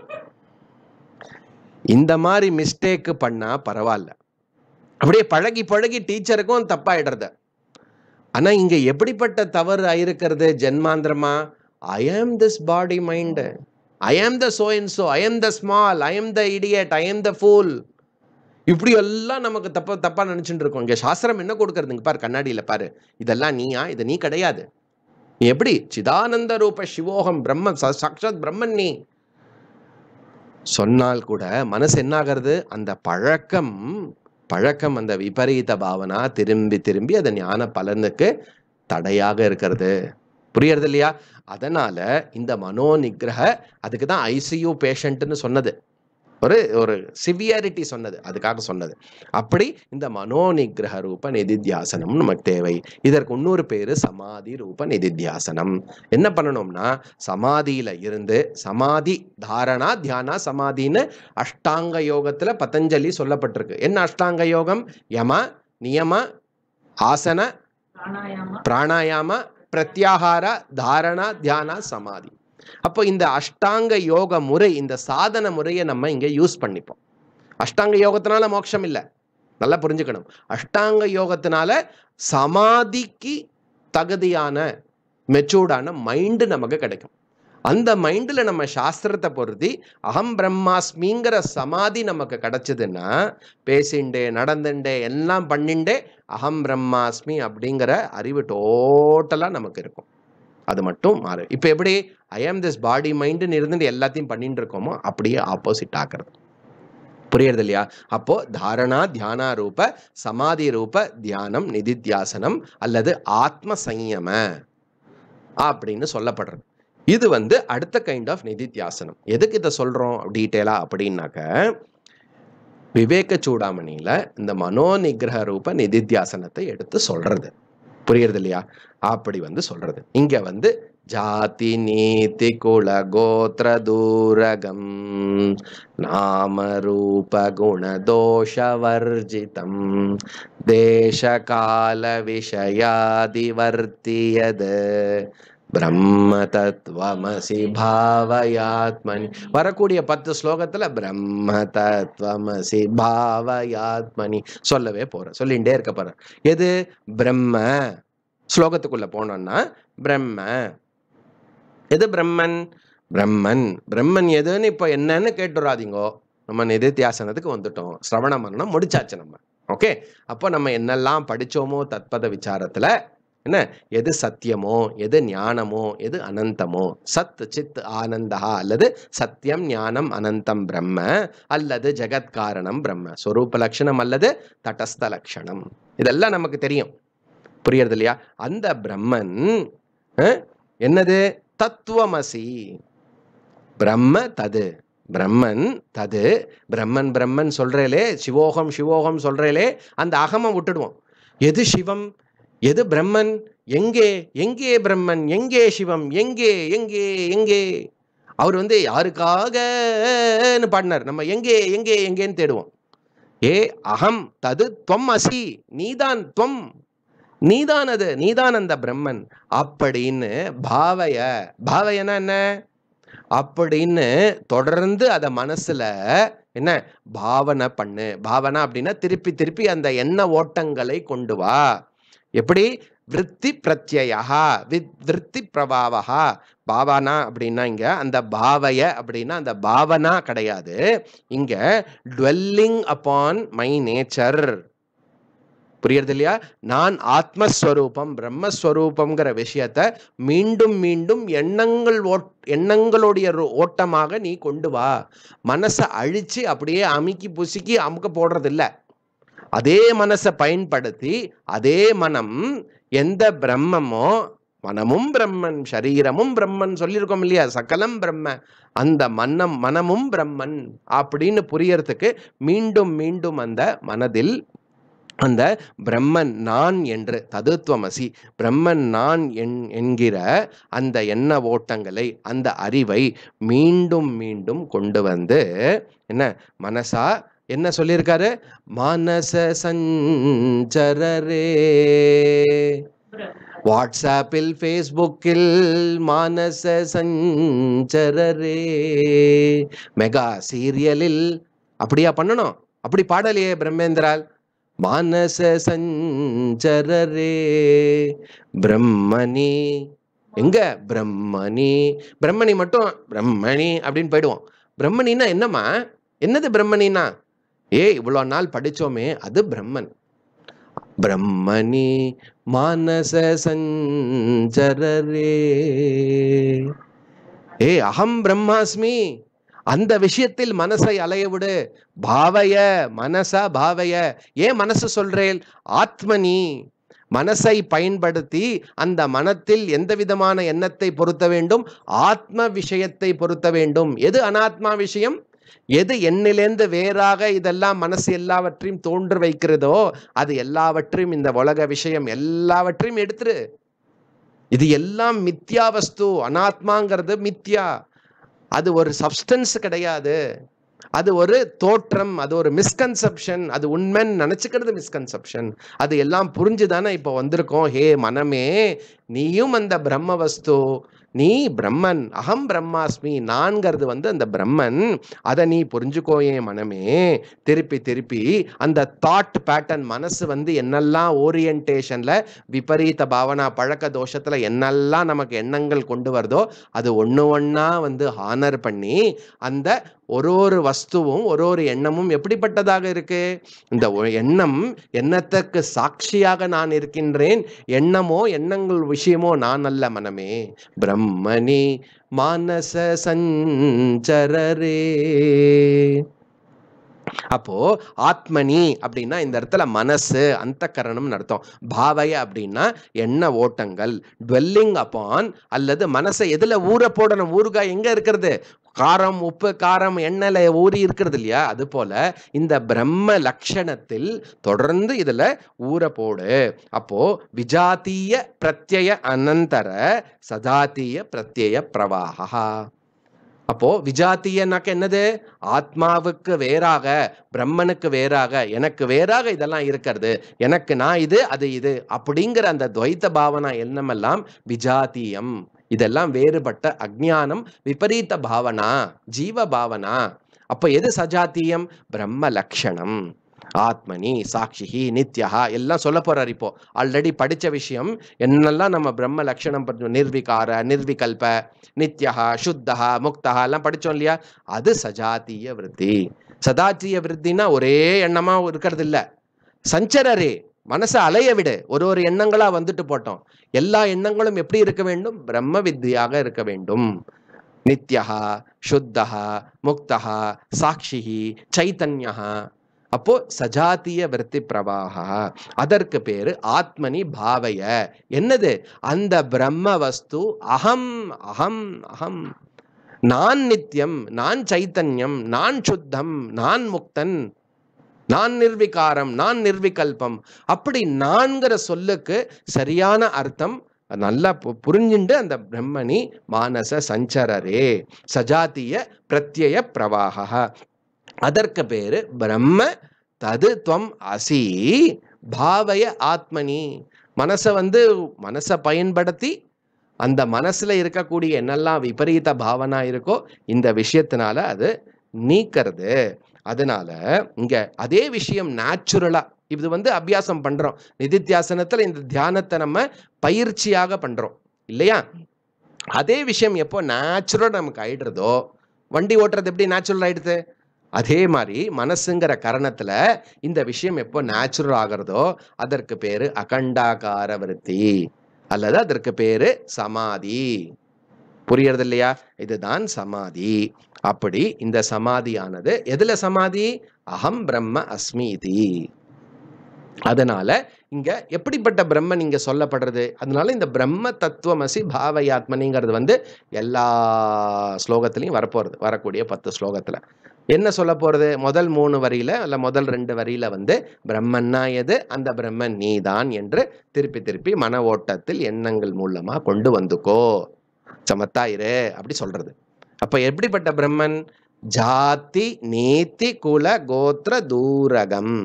S1: இந்த மாதிரி மிஸ்டேக் பண்ணா பரவாயில்ல அப்படியே பழகி பழகி டீச்சருக்கும் தப்பாயிடுறது ஆனால் இங்கே எப்படிப்பட்ட தவறு ஆயிருக்கிறது ஜென்மாந்திரமா ஐ ஆம் this body mind I am the so and so I am the small I am the idiot I am the pool இப்படி எல்லாம் நமக்கு தப்ப தப்பாக நினச்சிட்டு இருக்கோம் இங்கே சாஸ்திரம் என்ன கொடுக்கறதுங்க பாரு கண்ணாடியில் பாரு இதெல்லாம் நீயா இது நீ கிடையாது நீ எப்படி சிதானந்த ரூப சிவோகம் பிரம்ம சாட்சாத் பிரம்மன் நீ சொன்னால் கூட மனசு என்னாகிறது அந்த பழக்கம் பழக்கம் அந்த விபரீத பாவனா திரும்பி திரும்பி அதை ஞான பலனுக்கு தடையாக இருக்கிறது புரியறது இல்லையா அதனால இந்த மனோ நிகிரக அதுக்கு தான் ஐசியூ பேஷண்ட்னு சொன்னது ஒரு ஒரு சிவியாரிட்டி சொன்னது அதுக்காக சொன்னது அப்படி இந்த மனோநிகிரக ரூப நிதித்தியாசனம் நமக்கு தேவை இதற்கு இன்னொரு பேர் சமாதி ரூப நிதித்தியாசனம் என்ன பண்ணணும்னா சமாதியில இருந்து சமாதி தாரணா தியானா சமாதின்னு அஷ்டாங்க யோகத்துல பதஞ்சலி சொல்லப்பட்டிருக்கு என்ன அஷ்டாங்க யோகம் யம நியம ஆசன பிராணாயாம பிரத்யாகார தாரணா தியானா சமாதி அப்போ இந்த அஷ்டாங்க யோக முறை இந்த சாதன முறையை நம்ம இங்கே யூஸ் பண்ணிப்போம் அஷ்டாங்க யோகத்தினால மோட்சம் இல்லை நல்லா புரிஞ்சுக்கணும் அஷ்டாங்க யோகத்தினால சமாதிக்கு தகுதியான மெச்சூர்டான மைண்டு நமக்கு கிடைக்கும் அந்த மைண்டில் நம்ம சாஸ்திரத்தை பொருத்தி அகம் பிரம்மாஸ்மிங்கிற சமாதி நமக்கு கிடச்சிதுன்னா பேசிண்டே நடந்துண்டே எல்லாம் பண்ணிண்டே அகம் பிரம்மாஸ்மி அப்படிங்கிற அறிவு டோட்டலாக நமக்கு இருக்கும் அது மட்டும் மாறு இப்போ எப்படி ஐ ஆம் திஸ் பாடி மைண்டுன்னு இருந்துட்டு எல்லாத்தையும் பண்ணிட்டு இருக்கோமோ அப்படியே ஆப்போசிட் ஆக்குறது புரியுறது இல்லையா அப்போ தாரணா தியானா ரூப சமாதி ரூப தியானம் நிதித்தியாசனம் அல்லது ஆத்ம சையம அப்படின்னு சொல்லப்படுறது இது வந்து அடுத்த கைண்ட் ஆஃப் நிதித்தியாசனம் எதுக்கு இதை சொல்கிறோம் டீட்டெயிலா அப்படின்னாக்க விவேக சூடாமணியில இந்த மனோ நிகிரக ரூப நிதித்தியாசனத்தை எடுத்து சொல்றது புரியுறது இல்லையா அப்படி வந்து சொல்றது இங்க வந்து ஜாதி நீதி குல கோத்திர தூரகம் நாம ரூப குண வர்ஜிதம் தேச கால விஷயாதிவர்த்தியது பிரம்ம தத்துவமசி பாவயாத்மனி வரக்கூடிய பத்து ஸ்லோகத்தில் பிரம்ம தத்துவமசி பாவயாத்மனி சொல்லவே போகிறேன் சொல்லிகிட்டே இருக்க போகிறேன் எது பிரம்ம ஸ்லோகத்துக்குள்ளே போனோம்னா பிரம்ம எது பிரம்மன் பிரம்மன் பிரம்மன் எதுன்னு இப்போ என்னன்னு கேட்டுறாதீங்கோ நம்ம நிதித்தியாசனத்துக்கு வந்துட்டோம் சிரவண மரணம் முடிச்சாச்சு நம்ம ஓகே அப்போ நம்ம என்னெல்லாம் படித்தோமோ தத்பத விசாரத்தில் என்ன எது சத்தியமோ எது ஞானமோ எது அனந்தமோ சத் சித் ஆனந்தா அல்லது சத்தியம் ஞானம் அனந்தம் பிரம்ம அல்லது ஜெகத்காரணம் பிரம்ம ஸ்வரூப லட்சணம் அல்லது தடஸ்த லட்சணம் இதெல்லாம் நமக்கு தெரியும் புரியறது இல்லையா அந்த பிரம்மன் என்னது தத்துவமசி பிரம்ம தது பிரம்மன் தது பிரம்மன் பிரம்மன் சொல்றேலே சிவோகம் சிவோகம் சொல்றேலே அந்த அகமம் விட்டுடுவோம் எது சிவம் எது பிரம்மன் எங்கே எங்கே பிரம்மன் எங்கே சிவம் எங்கே எங்கே எங்கே அவர் வந்து யாருக்காகன்னு பாடினார் நம்ம எங்கே எங்கே எங்கேன்னு தேடுவோம் ஏ அகம் தது துவம் அசி நீதான் துவம் நீதான் அது நீதான் அந்த பிரம்மன் அப்படின்னு பாவைய பாவையனா என்ன அப்படின்னு தொடர்ந்து அதை மனசுல என்ன பாவனை பண்ணு பாவனை அப்படின்னா திருப்பி திருப்பி அந்த எண்ண ஓட்டங்களை கொண்டு வா எப்படி விற்பி பிரத்யா வித் விற்பி பிரபாவா பாவனா அப்படின்னா இங்க அந்த பாவைய அப்படின்னா அந்த பாவனா கிடையாது இங்க டுவெல்லிங் அப்பான் மை நேச்சர் புரியுறது இல்லையா நான் ஆத்மஸ்வரூபம் பிரம்மஸ்வரூபம்ங்கிற விஷயத்த மீண்டும் மீண்டும் எண்ணங்கள் ஓட் எண்ணங்களுடைய ஓட்டமாக நீ கொண்டு வா மனசை அழிச்சு அப்படியே அமுக்கி புசுக்கி அமுக்க போடுறதில்லை அதே மனசை பயன்படுத்தி அதே மனம் எந்த பிரம்மமோ மனமும் பிரம்மன் சரீரமும் பிரம்மன் சொல்லியிருக்கோம் இல்லையா சகலம் பிரம்ம அந்த மன்னம் மனமும் பிரம்மன் அப்படின்னு புரியறதுக்கு மீண்டும் மீண்டும் அந்த மனதில் அந்த பிரம்மன் நான் என்று ததுத்துவமசி பிரம்மன் நான் என் என்கிற அந்த எண்ண ஓட்டங்களை அந்த அறிவை மீண்டும் மீண்டும் கொண்டு வந்து என்ன மனசா என்ன சொல்லியிருக்காரு மனச சஞ்சரரே வாட்ஸ்ஆப்பில் ஃபேஸ்புக்கில் மானச சஞ்சரரே மெகா சீரியலில் அப்படியா பண்ணணும் அப்படி பாடலையே பிரம்மேந்திரால் மானச சஞ்சரரே பிரம்மணி எங்க பிரம்மணி பிரம்மணி மட்டும் பிரம்மணி அப்படின்னு போயிடுவோம் பிரம்மணின்னா என்னம்மா என்னது பிரம்மணின்னா ஏ இவ்வளோ நாள் படித்தோமே அது பிரம்மன் பிரம்மணி மானச சஞ்சரரே ஏ அகம் பிரம்மாஸ்மி அந்த விஷயத்தில் மனசை அலைய விடு பாவைய மனசா பாவைய ஏன் மனசு சொல்றேன் ஆத்மனி மனசை பயன்படுத்தி அந்த மனத்தில் எந்த விதமான எண்ணத்தை பொருத்த வேண்டும் ஆத்ம விஷயத்தை பொருத்த வேண்டும் எது அனாத்மா விஷயம் எது என்னிலேருந்து வேறாக இதெல்லாம் மனசு எல்லாவற்றையும் தோன்று வைக்கிறதோ அது எல்லாவற்றையும் இந்த உலக விஷயம் எல்லாவற்றையும் எடுத்துரு இது எல்லாம் மித்யா வஸ்து அனாத்மாங்கிறது மித்யா அது ஒரு சப்ஸ்டன்ஸ் கிடையாது அது ஒரு தோற்றம் அது ஒரு மிஸ்கன்செப்ஷன் அது உண்மைன்னு நினச்சிக்கிறது மிஸ்கன்செப்ஷன் அது எல்லாம் புரிஞ்சுதானே இப்போ வந்திருக்கோம் ஹே மனமே நீயும் அந்த பிரம்ம வஸ்து நீ பிரம்மன் அகம் பிரம்மாஸ்மி நான்கிறது வந்து அந்த பிரம்மன் அதை நீ புரிஞ்சுக்கோ என் மனமே திருப்பி திருப்பி அந்த தாட் பேட்டர்ன் மனசு வந்து என்னெல்லாம் ஓரியன்டேஷனில் விபரீத பாவனா பழக்க தோஷத்தில் என்னெல்லாம் நமக்கு எண்ணங்கள் கொண்டு வருதோ அது ஒன்று ஒன்றா வந்து ஹானர் பண்ணி அந்த ஒரு ஒரு வஸ்துவும் ஒரு ஒரு எண்ணமும் எப்படிப்பட்டதாக இருக்கு இந்த எண்ணம் எண்ணத்துக்கு சாட்சியாக நான் இருக்கின்றேன் எண்ணமோ எண்ணங்கள் விஷயமோ நான் அல்ல மனமே பிரம்மனே மானச சஞ்சரரே அப்போ ஆத்மனி அப்படின்னா இந்த இடத்துல மனசு அந்த கரணம்னு அர்த்தம் பாவைய அப்படின்னா என்ன ஓட்டங்கள் டுவெல்லிங் அப்பான் அல்லது மனசை எதுல ஊற போடணும் ஊருகா எங்க இருக்கிறது காரம் உப்பு காரம் எண்ணெயில் ஊறி இருக்கிறது இல்லையா அது போல இந்த பிரம்ம லக்ஷணத்தில் தொடர்ந்து இதில் ஊற போடு அப்போ விஜாத்திய பிரத்யய அனந்தர சதாத்திய பிரத்யய பிரவாகா அப்போ விஜாத்தியனாக்க என்னது ஆத்மாவுக்கு வேறாக பிரம்மனுக்கு வேறாக எனக்கு வேறாக இதெல்லாம் இருக்கிறது எனக்கு நான் இது அது இது அப்படிங்கிற அந்த துவைத்த பாவனா என்னமெல்லாம் விஜாத்தியம் இதெல்லாம் வேறுபட்ட அஜானம் விபரீத பாவனா ஜீவ பாவனா அப்போ எது சஜாத்தியம் பிரம்ம லக்ஷணம் ஆத்மனி சாட்சிஹி நித்யா எல்லாம் சொல்ல போறார் இப்போ ஆல்ரெடி படித்த விஷயம் என்னெல்லாம் நம்ம பிரம்ம லட்சணம் நிர்விகார நிர்விகல்ப நித்யா சுத்தஹா முக்தஹா எல்லாம் படித்தோம் இல்லையா அது சஜாத்திய விருத்தி சதாத்திய விருத்தினா ஒரே எண்ணமாக இருக்கிறது இல்லை சஞ்சரரே மனசை அலைய விடு ஒரு ஒரு எண்ணங்களா வந்துட்டு போட்டோம் எல்லா எண்ணங்களும் எப்படி இருக்க வேண்டும் பிரம்ம வித்தியாக இருக்க வேண்டும் நித்யா சுத்தா முக்தா சாட்சிஹி சைத்தன்யா அப்போ சஜாத்திய விற்பி பிரவாக அதற்கு பேரு ஆத்மனி பாவைய என்னது அந்த பிரம்ம வஸ்து அகம் அகம் அகம் நான் நித்தியம் நான் சைத்தன்யம் நான் சுத்தம் நான் முக்தன் நான் நிர்விகாரம் நான் நிர்விகல்பம் அப்படி நான்கிற சொல்லுக்கு சரியான அர்த்தம் நல்லா புரிஞ்சுண்டு அந்த பிரம்மணி மானச சஞ்சரரே சஜாத்திய பிரத்யய பிரவாக அதற்கு பேரு பிரம்ம தது துவம் அசி பாவய ஆத்மனி மனசை வந்து மனசை பயன்படுத்தி அந்த மனசுல இருக்கக்கூடிய என்னெல்லாம் விபரீத பாவனா இருக்கோ இந்த விஷயத்தினால அது நீக்கிறது அதனால இங்கே அதே விஷயம் நேச்சுரலாக இது வந்து அபியாசம் பண்ணுறோம் நிதித்தியாசனத்தில் இந்த தியானத்தை நம்ம பயிற்சியாக பண்ணுறோம் இல்லையா அதே விஷயம் எப்போ நேச்சுரல் நமக்கு ஆயிடுறதோ வண்டி ஓட்டுறது எப்படி நேச்சுரல் ஆயிடுது அதே மாதிரி மனசுங்கிற கரணத்தில் இந்த விஷயம் எப்போ நேச்சுரல் ஆகிறதோ அதற்கு பேர் அகண்டாகார விருத்தி அல்லது அதற்கு பேர் சமாதி புரியறது இல்லையா இதுதான் சமாதி அப்படி இந்த சமாதியானது எதுல சமாதி அகம் பிரம்ம அஸ்மிதி அதனால இங்க எப்படிப்பட்ட பிரம்மன் இங்க சொல்லப்படுறது அதனால இந்த பிரம்ம தத்துவமசி பாவயாத்மனிங்கிறது வந்து எல்லா ஸ்லோகத்திலையும் வரப்போறது வரக்கூடிய பத்து ஸ்லோகத்துல என்ன சொல்ல போகிறது முதல் மூணு வரியில் இல்லை முதல் ரெண்டு வரியில வந்து பிரம்மன்னா எது அந்த பிரம்மன் நீ தான் என்று திருப்பி திருப்பி மன ஓட்டத்தில் எண்ணங்கள் மூலமாக கொண்டு வந்துக்கோ சமத்தாயிரு அப்படி சொல்கிறது அப்போ எப்படிப்பட்ட பிரம்மன் ஜாதி நீத்தி குல கோத்திர தூரகம்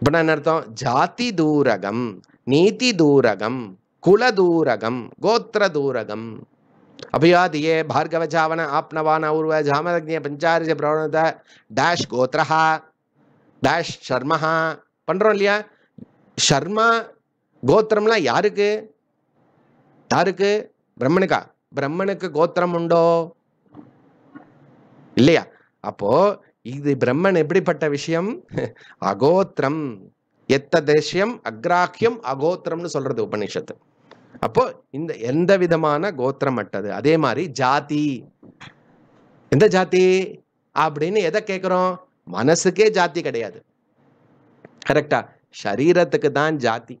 S1: இப்படின்னா என்ன அர்த்தம் ஜாதி தூரகம் நீதி தூரகம் குல தூரகம் கோத்திர தூரகம் அபியாதியே பார்கவஜாவன ஆப்னவான உருவ ஜாமதக்ய பஞ்சாரிஜ பிரவணத டேஷ் கோத்ரஹா டேஷ் ஷர்மஹா பண்ணுறோம் இல்லையா ஷர்மா கோத்திரம்லாம் யாருக்கு யாருக்கு பிரம்மனுக்கா பிரம்மனுக்கு கோத்திரம் உண்டோ இல்லையா அப்போ இது பிரம்மன் எப்படிப்பட்ட விஷயம் அகோத்திரம் எத்த தேசியம் அக்ராக்கியம் அகோத்திரம்னு சொல்றது உபனிஷத்து அப்போ இந்த எந்த விதமான கோத்திரம் அட்டது அதே மாதிரி ஜாதி எந்த ஜாதி அப்படின்னு எதை கேட்குறோம் மனசுக்கே ஜாதி கிடையாது கரெக்டா சரீரத்துக்கு தான் ஜாதி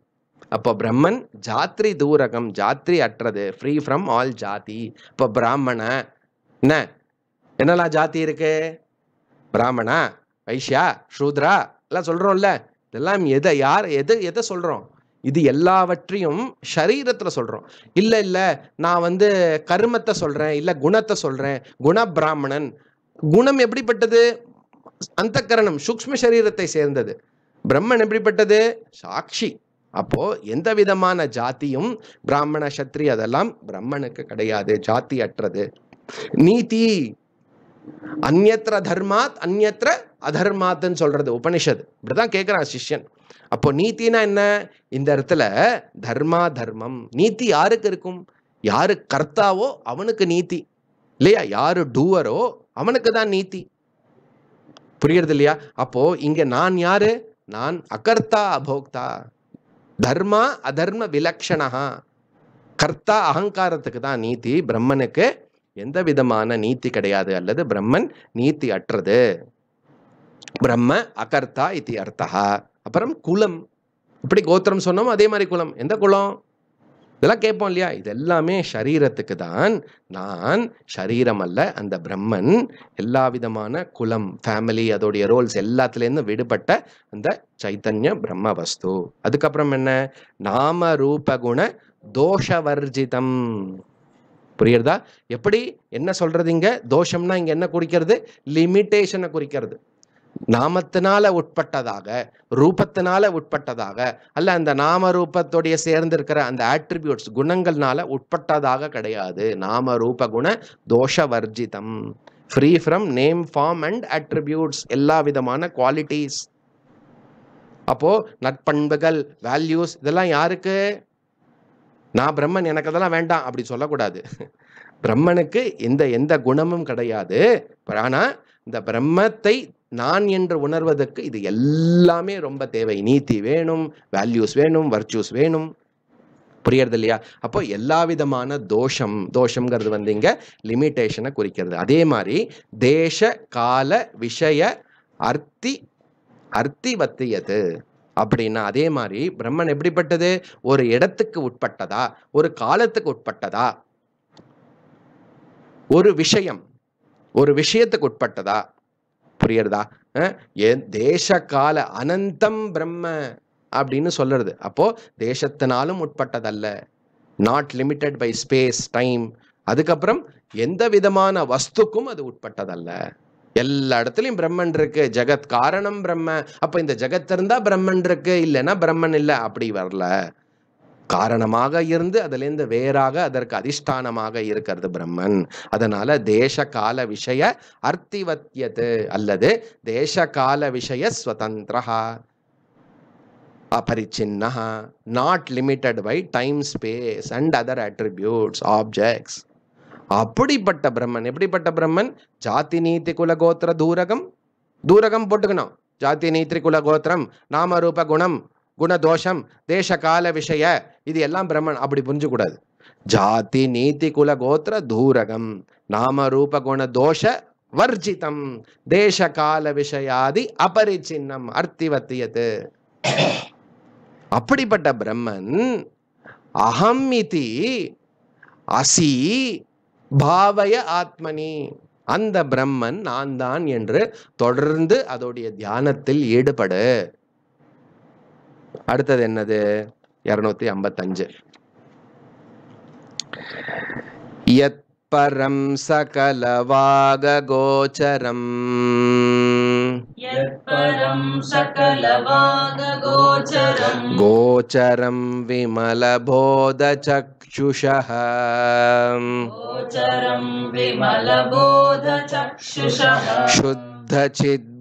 S1: அப்போ பிரம்மன் ஜாத்ரி தூரகம் ஜாத்ரி அற்றது ஃப்ரீ ஃப்ரம் ஆல் ஜாதி இப்போ பிராமண என்ன என்னெல்லாம் ஜாதி இருக்கு பிராமணா வைஷ்யா ஷூத்ரா எல்லாம் சொல்கிறோம்ல இதெல்லாம் எதை யார் எதை எதை சொல்கிறோம் இது எல்லாவற்றையும் சரீரத்தில் சொல்கிறோம் இல்லை இல்லை நான் வந்து கருமத்தை சொல்கிறேன் இல்லை குணத்தை சொல்கிறேன் குண பிராமணன் குணம் எப்படிப்பட்டது அந்த கரணம் சூக்ம சரீரத்தை சேர்ந்தது பிரம்மன் எப்படிப்பட்டது சாட்சி அப்போது எந்த விதமான ஜாத்தியும் பிராமண சத்ரி அதெல்லாம் பிரம்மனுக்கு கிடையாது ஜாத்தி அற்றது நீதி அந்நத்திர தர்மாத் அந்நத்திர அதர்மாத்ன்னு சொல்றது உபனிஷது இப்படிதான் கேட்குறான் சிஷ்யன் அப்போ நீத்தினா என்ன இந்த இடத்துல தர்மா தர்மம் நீத்தி யாருக்கு இருக்கும் யாரு கர்த்தாவோ அவனுக்கு நீத்தி இல்லையா யாரு டூவரோ அவனுக்கு தான் நீத்தி புரியுறது இல்லையா அப்போ இங்க நான் யாரு நான் அகர்த்தா அபோக்தா தர்மா அதர்ம விலக்ஷணா கர்த்தா அகங்காரத்துக்கு தான் நீதி பிரம்மனுக்கு எந்த விதமான நீதி கிடையாது அல்லது பிரம்மன் நீதி அற்றது பிரம்ம அகர்த்தா இது அர்த்தா அப்புறம் குலம் இப்படி கோத்திரம் சொன்னோம் அதே மாதிரி குலம் எந்த குலம் இதெல்லாம் கேட்போம் இல்லையா இது எல்லாமே சரீரத்துக்கு தான் நான் சரீரம் அல்ல அந்த பிரம்மன் எல்லா விதமான குலம் ஃபேமிலி அதோடைய ரோல்ஸ் எல்லாத்துலேருந்து விடுபட்ட அந்த சைத்தன்ய பிரம்ம வஸ்து அதுக்கப்புறம் என்ன நாம ரூபகுண தோஷவர்ஜிதம் புரியுறதா எப்படி என்ன சொல்றது இங்க தோஷம்னா இங்க என்ன குறிக்கிறது லிமிட்டேஷனை குறிக்கிறது நாமத்தினால உட்பட்டதாக ரூபத்தினால உட்பட்டதாக அல்ல அந்த நாம ரூபத்துடைய சேர்ந்திருக்கிற அந்த ஆட்ரிபியூட்ஸ் குணங்கள்னால உட்பட்டதாக கிடையாது நாம ரூப குண வர்ஜிதம் free from name form and attributes எல்லா விதமான குவாலிட்டிஸ் அப்போ நட்பண்புகள் வேல்யூஸ் இதெல்லாம் யாருக்கு நான் பிரம்மன் எனக்கு அதெல்லாம் வேண்டாம் அப்படி சொல்லக்கூடாது பிரம்மனுக்கு இந்த எந்த குணமும் கிடையாது ஆனால் இந்த பிரம்மத்தை நான் என்று உணர்வதற்கு இது எல்லாமே ரொம்ப தேவை நீதி வேணும் வேல்யூஸ் வேணும் வர்ச்சூஸ் வேணும் புரியறது இல்லையா அப்போ எல்லா விதமான தோஷம் தோஷம்ங்கிறது வந்து இங்கே லிமிட்டேஷனை குறிக்கிறது அதே மாதிரி தேச கால விஷய அர்த்தி அர்த்தி வத்தியது அப்படின்னா அதே மாதிரி பிரம்மன் எப்படிப்பட்டது ஒரு இடத்துக்கு உட்பட்டதா ஒரு காலத்துக்கு உட்பட்டதா ஒரு விஷயம் ஒரு விஷயத்துக்கு உட்பட்டதா புரியுறதா தேச கால அனந்தம் பிரம்ம அப்படின்னு சொல்லுறது அப்போ தேசத்தினாலும் உட்பட்டதல்ல not limited by space time அதுக்கப்புறம் எந்த விதமான வஸ்துக்கும் அது உட்பட்டதல்ல எல்லா இடத்துலையும் பிரம்மன் இருக்கு ஜெகத் காரணம் பிரம்ம அப்ப இந்த ஜெகத் இருந்தா பிரம்மன் இருக்கு இல்லைன்னா பிரம்மன் இல்லை அப்படி வரல காரணமாக இருந்து அதுலேருந்து வேறாக அதற்கு அதிஷ்டானமாக இருக்கிறது பிரம்மன் அதனால தேச கால விஷய அர்த்திவத்தியது அல்லது தேச கால விஷய ஸ்வதந்திரஹா அபரிச்சின்னா not limited by time space and other attributes objects அப்படிப்பட்ட பிரம்மன் எப்படிப்பட்ட பிரம்மன் ஜாதி நீதி குல கோத்திர தூரகம் தூரகம் போட்டுக்கணும் ஜாதி நீத்திரி குல கோத்திரம் நாமரூப குணம் குணதோஷம் தேச கால விஷய இது எல்லாம் பிரம்மன் அப்படி கூடாது ஜாதி நீதி குல கோத்திர தூரகம் நாம ரூப குண தோஷ வர்ஜிதம் தேச கால விஷயாதி அபரிச்சின்னம் அர்த்திவத்தியது அப்படிப்பட்ட பிரம்மன் அகம் இதி அசி பாவய ஆத்மனி அந்த பிரம்மன் நான் தான் என்று தொடர்ந்து அதோடைய தியானத்தில் ஈடுபடு அடுத்தது என்னது एनूति अज यत्परं सकलवागगोचरम्पर गोचरं विमल बोधचक्षुषः विमलबोधुषुद्धि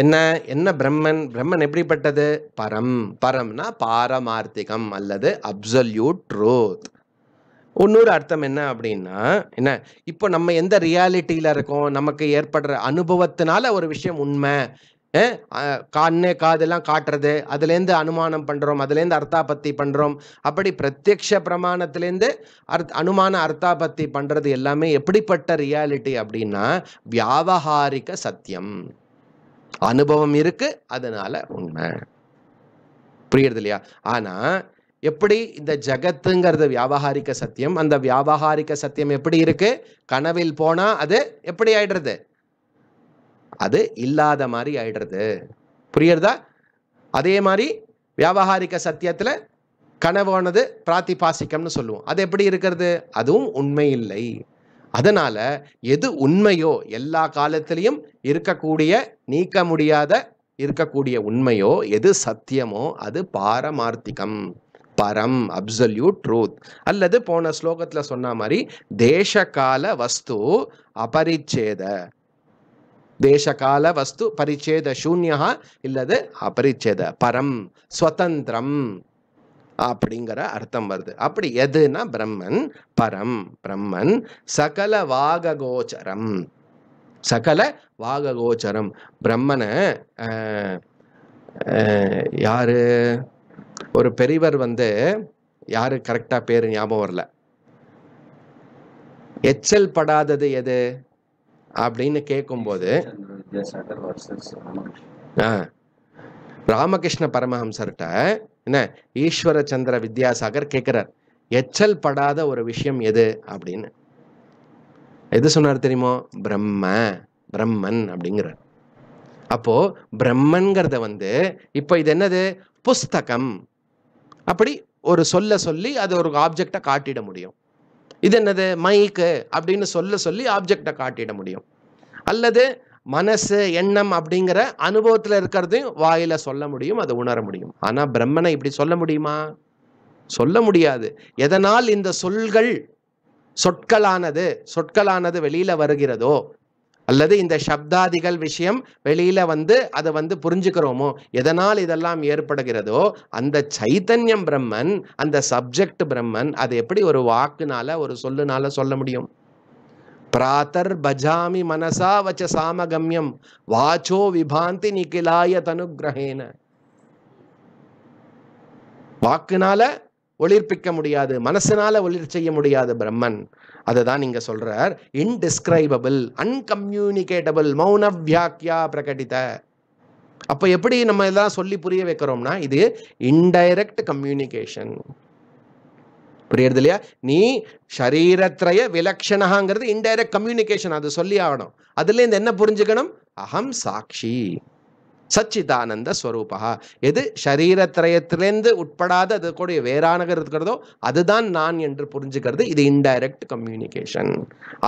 S1: என்ன என்ன பிரம்மன் பிரம்மன் எப்படிப்பட்டது பரம் பரம்னா பாரமார்த்திகம் அல்லது அப்சல்யூட் ட்ரூத் இன்னொரு அர்த்தம் என்ன அப்படின்னா என்ன இப்போ நம்ம எந்த ரியாலிட்டியில் இருக்கோம் நமக்கு ஏற்படுற அனுபவத்தினால ஒரு விஷயம் உண்மை கண்ணு காதெல்லாம் காட்டுறது அதுலேருந்து அனுமானம் பண்ணுறோம் அதுலேருந்து அர்த்தாபத்தி பண்ணுறோம் அப்படி பிரத்யக்ஷ பிரமாணத்துலேருந்து அர்த் அனுமான அர்த்தாபத்தி பண்ணுறது எல்லாமே எப்படிப்பட்ட ரியாலிட்டி அப்படின்னா வியாபகாரிக சத்தியம் அனுபவம் இருக்கு அதனால உண்மை புரியுறது இல்லையா ஆனா எப்படி இந்த ஜகத்துங்கிறது வியாபாரிக சத்தியம் அந்த வியாபாரிக சத்தியம் எப்படி இருக்கு கனவில் போனா அது எப்படி ஆயிடுறது அது இல்லாத மாதிரி ஆயிடுறது புரியுறதா அதே மாதிரி வியாபாரிக சத்தியத்துல கனவானது பிராத்திபாசிக்கம்னு சொல்லுவோம் அது எப்படி இருக்கிறது அதுவும் உண்மை இல்லை அதனால் எது உண்மையோ எல்லா காலத்திலையும் இருக்கக்கூடிய நீக்க முடியாத இருக்கக்கூடிய உண்மையோ எது சத்தியமோ அது பாரமார்த்திகம் பரம் அப்சல்யூட் ட்ரூத் அல்லது போன ஸ்லோகத்தில் சொன்ன மாதிரி தேசகால வஸ்து அபரிச்சேத தேசகால வஸ்து பரிச்சேத சூன்யா இல்லது அபரிச்சேத பரம் ஸ்வதந்திரம் அப்படிங்கிற அர்த்தம் வருது அப்படி எதுனா பிரம்மன் பரம் பிரம்மன் சகல வாககோச்சரம் சகல வாககோச்சரம் பிரம்மனை யாரு ஒரு பெரியவர் வந்து யாரு கரெக்டா பேரு ஞாபகம் வரல எச்சல் படாதது எது அப்படின்னு கேட்கும்போது ராமகிருஷ்ண பரமஹம்சர்கிட்ட என்ன ஈஸ்வர சந்திர வித்யாசாகர் கேட்கிறார் எச்சல் படாத ஒரு விஷயம் எது அப்படின்னு எது சொன்னார் தெரியுமோ பிரம்ம பிரம்மன் அப்படிங்கிறார் அப்போ பிரம்மன்கிறத வந்து இப்போ இது என்னது புஸ்தகம் அப்படி ஒரு சொல்ல சொல்லி அது ஒரு ஆப்ஜெக்டை காட்டிட முடியும் இது என்னது மைக்கு அப்படின்னு சொல்ல சொல்லி ஆப்ஜெக்டை காட்டிட முடியும் அல்லது மனசு எண்ணம் அப்படிங்கிற அனுபவத்தில் இருக்கிறதையும் வாயில சொல்ல முடியும் அதை உணர முடியும் ஆனால் பிரம்மனை இப்படி சொல்ல முடியுமா சொல்ல முடியாது எதனால் இந்த சொல்கள் சொற்களானது சொற்களானது வெளியில வருகிறதோ அல்லது இந்த சப்தாதிகள் விஷயம் வெளியில வந்து அதை வந்து புரிஞ்சுக்கிறோமோ எதனால் இதெல்லாம் ஏற்படுகிறதோ அந்த சைத்தன்யம் பிரம்மன் அந்த சப்ஜெக்ட் பிரம்மன் அதை எப்படி ஒரு வாக்குனால ஒரு சொல்லுனால சொல்ல முடியும் பிராத்தர் பஜாமி மனசா வச்ச சாமகமியம் வாச்சோ விபாந்தி நிகிலாய தனுகிரகேன வாக்குனால ஒளிர்ப்பிக்க முடியாது மனசுனால ஒளிர் செய்ய முடியாது பிரம்மன் அதை தான் இங்க சொல்றார் இன்டிஸ்கிரைபபிள் அன்கம்யூனிகேட்டபிள் மௌன வியாக்கியா பிரகடித்த அப்போ எப்படி நம்ம இதெல்லாம் சொல்லி புரிய வைக்கிறோம்னா இது இன்டைரக்ட் கம்யூனிகேஷன் புரியுறது இல்லையா நீ ஷரீரத்ரய விலக்ஷணகாங்கிறது இன்டைரக்ட் கம்யூனிகேஷன் அது சொல்லி ஆகணும் அதுலேருந்து என்ன புரிஞ்சுக்கணும் அகம் சாட்சி சச்சிதானந்த ஸ்வரூபா எது சரீரத்திரயத்திலேருந்து உட்படாத அது கூட வேறானகிறதுக்கிறதோ இருக்கிறதோ அதுதான் நான் என்று புரிஞ்சுக்கிறது இது இன்டைரக்ட் கம்யூனிகேஷன்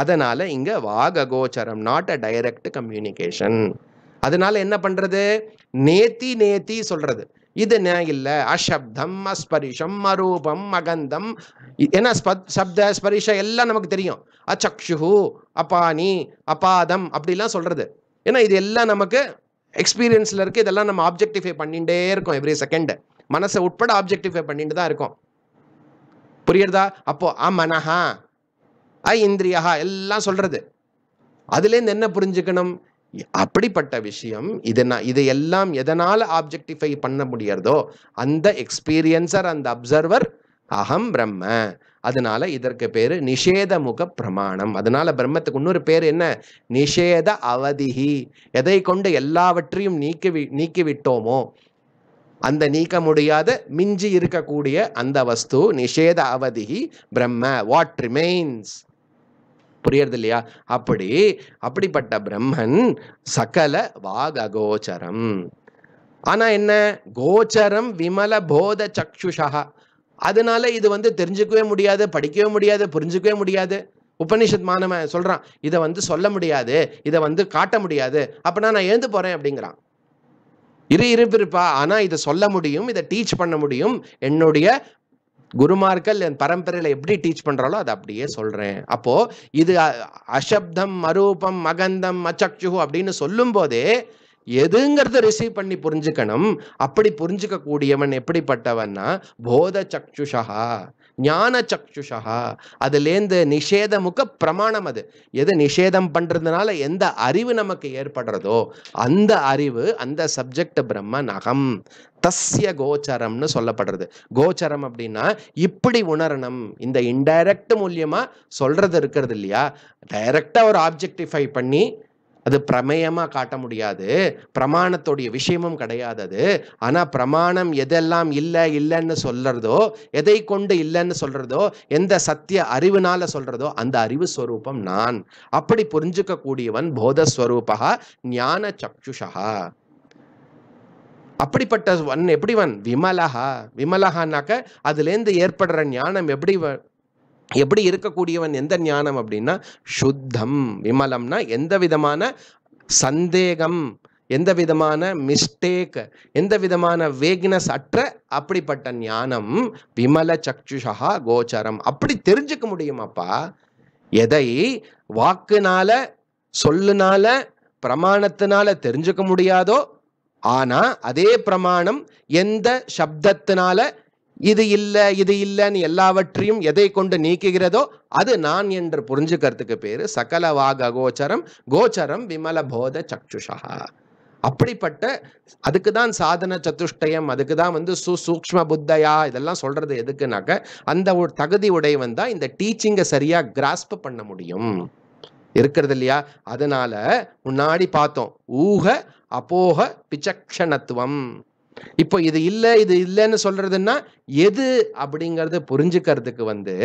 S1: அதனால இங்க வாக கோச்சரம் நாட் அ டைரக்ட் கம்யூனிகேஷன் அதனால என்ன பண்றது நேத்தி நேத்தி சொல்றது இது இல்லை அசப்தம் அஸ்பரிஷம் அரூபம் அகந்தம் ஏன்னா சப்த ஸ்பரிஷ எல்லாம் நமக்கு தெரியும் அச்சக்ஷு அபானி அபாதம் அப்படிலாம் சொல்றது ஏன்னா இது எல்லாம் நமக்கு எக்ஸ்பீரியன்ஸில் இருக்குது இதெல்லாம் நம்ம ஆப்ஜெக்டிஃபை பண்ணிகிட்டே இருக்கோம் எவ்ரி செகண்ட் மனசை உட்பட ஆப்ஜெக்டிஃபை பண்ணிட்டு தான் இருக்கும் புரியுறதா அப்போ அ மனஹா அ இந்திரியஹா எல்லாம் சொல்றது அதுலேருந்து என்ன புரிஞ்சுக்கணும் அப்படிப்பட்ட விஷயம் இதை இதையெல்லாம் எதனால் ஆப்ஜெக்டிஃபை பண்ண முடியறதோ அந்த எக்ஸ்பீரியன்சர் அந்த அப்சர்வர் அகம் பிரம்ம அதனால இதற்கு பேர் நிஷேத முக பிரமாணம் அதனால பிரம்மத்துக்கு இன்னொரு பேர் என்ன நிஷேத அவதிகி எதை கொண்டு எல்லாவற்றையும் நீக்கி நீக்கிவிட்டோமோ அந்த நீக்க முடியாத மிஞ்சி இருக்கக்கூடிய அந்த வஸ்து நிஷேத அவதிகி பிரம்ம வாட் ரிமைன்ஸ் புரியறது இல்லையா அப்படி அப்படிப்பட்ட பிரம்மன் சகல வாககோச்சரம் ஆனா என்ன கோச்சரம் விமல போத சக்ஷுஷா அதனால இது வந்து தெரிஞ்சுக்கவே முடியாது படிக்கவே முடியாது புரிஞ்சுக்கவே முடியாது உபனிஷத் மாணவன் சொல்றான் இதை வந்து சொல்ல முடியாது இதை வந்து காட்ட முடியாது அப்படின்னா நான் எழுந்து போறேன் அப்படிங்கிறான் இரு இருப்பிருப்பா ஆனா இதை சொல்ல முடியும் இதை டீச் பண்ண முடியும் என்னுடைய குருமார்கள் என் பரம்பரையில் எப்படி டீச் பண்ணுறாலோ அதை அப்படியே சொல்கிறேன் அப்போது இது அசப்தம் அரூபம் மகந்தம் அச்சக்ஷு அப்படின்னு சொல்லும் போதே எதுங்கிறத ரிசீவ் பண்ணி புரிஞ்சுக்கணும் அப்படி புரிஞ்சுக்க கூடியவன் எப்படிப்பட்டவன்னா போத சக்ஷுஷா ஞான சக்ஷுஷா அதுலேருந்து நிஷேதமுக்க பிரமாணம் அது எது நிஷேதம் பண்ணுறதுனால எந்த அறிவு நமக்கு ஏற்படுறதோ அந்த அறிவு அந்த சப்ஜெக்ட் பிரம்ம நகம் தஸ்ய கோச்சரம்னு சொல்லப்படுறது கோச்சரம் அப்படின்னா இப்படி உணரணும் இந்த இன்டைரக்ட் மூலியமாக சொல்கிறது இருக்கிறது இல்லையா டைரக்டாக ஒரு ஆப்ஜெக்டிஃபை பண்ணி அது பிரமேயமாக காட்ட முடியாது பிரமாணத்துடைய விஷயமும் கிடையாது அது ஆனால் பிரமாணம் எதெல்லாம் இல்லை இல்லைன்னு சொல்கிறதோ எதை கொண்டு இல்லைன்னு சொல்கிறதோ எந்த சத்திய அறிவுனால சொல்கிறதோ அந்த அறிவு ஸ்வரூபம் நான் அப்படி புரிஞ்சுக்கக்கூடியவன் போதஸ்வரூபா ஞான சக்ஷுஷா அப்படிப்பட்ட வன் எப்படிவன் விமலஹா விமலஹானாக்க அதுலேருந்து ஏற்படுற ஞானம் எப்படி எப்படி இருக்கக்கூடியவன் எந்த ஞானம் அப்படின்னா சுத்தம் விமலம்னா எந்த விதமான சந்தேகம் எந்த விதமான மிஸ்டேக் எந்த விதமான வேக்னஸ் அற்ற அப்படிப்பட்ட ஞானம் விமல சக்ஷுஷா கோச்சரம் அப்படி தெரிஞ்சுக்க முடியுமாப்பா எதை வாக்குனால சொல்லுனால பிரமாணத்தினால தெரிஞ்சுக்க முடியாதோ ஆனா அதே பிரமாணம் எந்த சப்தத்தினால இது இல்லை இது இல்லைன்னு எல்லாவற்றையும் எதை கொண்டு நீக்குகிறதோ அது நான் என்று புரிஞ்சுக்கிறதுக்கு பேர் வாக கோச்சரம் கோச்சரம் விமல போத சக்ஷுஷா அப்படிப்பட்ட அதுக்கு தான் சாதன சதுஷ்டயம் அதுக்கு தான் வந்து சுசூக்ம புத்தையா இதெல்லாம் சொல்றது எதுக்குனாக்க அந்த ஒரு தகுதி உடையவன் தான் இந்த டீச்சிங்கை சரியா கிராஸ்ப் பண்ண முடியும் இருக்கிறது இல்லையா அதனால முன்னாடி பார்த்தோம் ஊக அப்போக பிச்சக்ஷணத்துவம் இப்போ இது இல்லை இது இல்லைன்னு சொல்றதுன்னா எது அப்படிங்கிறத புரிஞ்சுக்கிறதுக்கு வந்து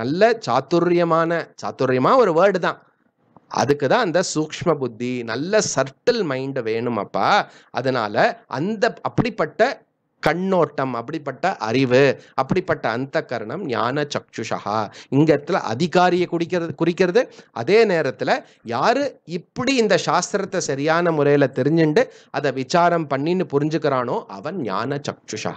S1: நல்ல சாத்துரியமான சாத்துரியமா ஒரு வேர்டு தான் அதுக்கு தான் அந்த சூக்ம புத்தி நல்ல சர்டில் மைண்டு வேணும் அப்பா அதனால அந்த அப்படிப்பட்ட கண்ணோட்டம் அப்படிப்பட்ட அறிவு அப்படிப்பட்ட அந்த கரணம் ஞான சக்ஷுஷா இங்க இடத்துல அதிகாரியை குடிக்கிறது குறிக்கிறது அதே நேரத்தில் யாரு இப்படி இந்த சாஸ்திரத்தை சரியான முறையில் தெரிஞ்சுண்டு அதை விசாரம் பண்ணின்னு புரிஞ்சுக்கிறானோ அவன் ஞான சக்ஷுஷா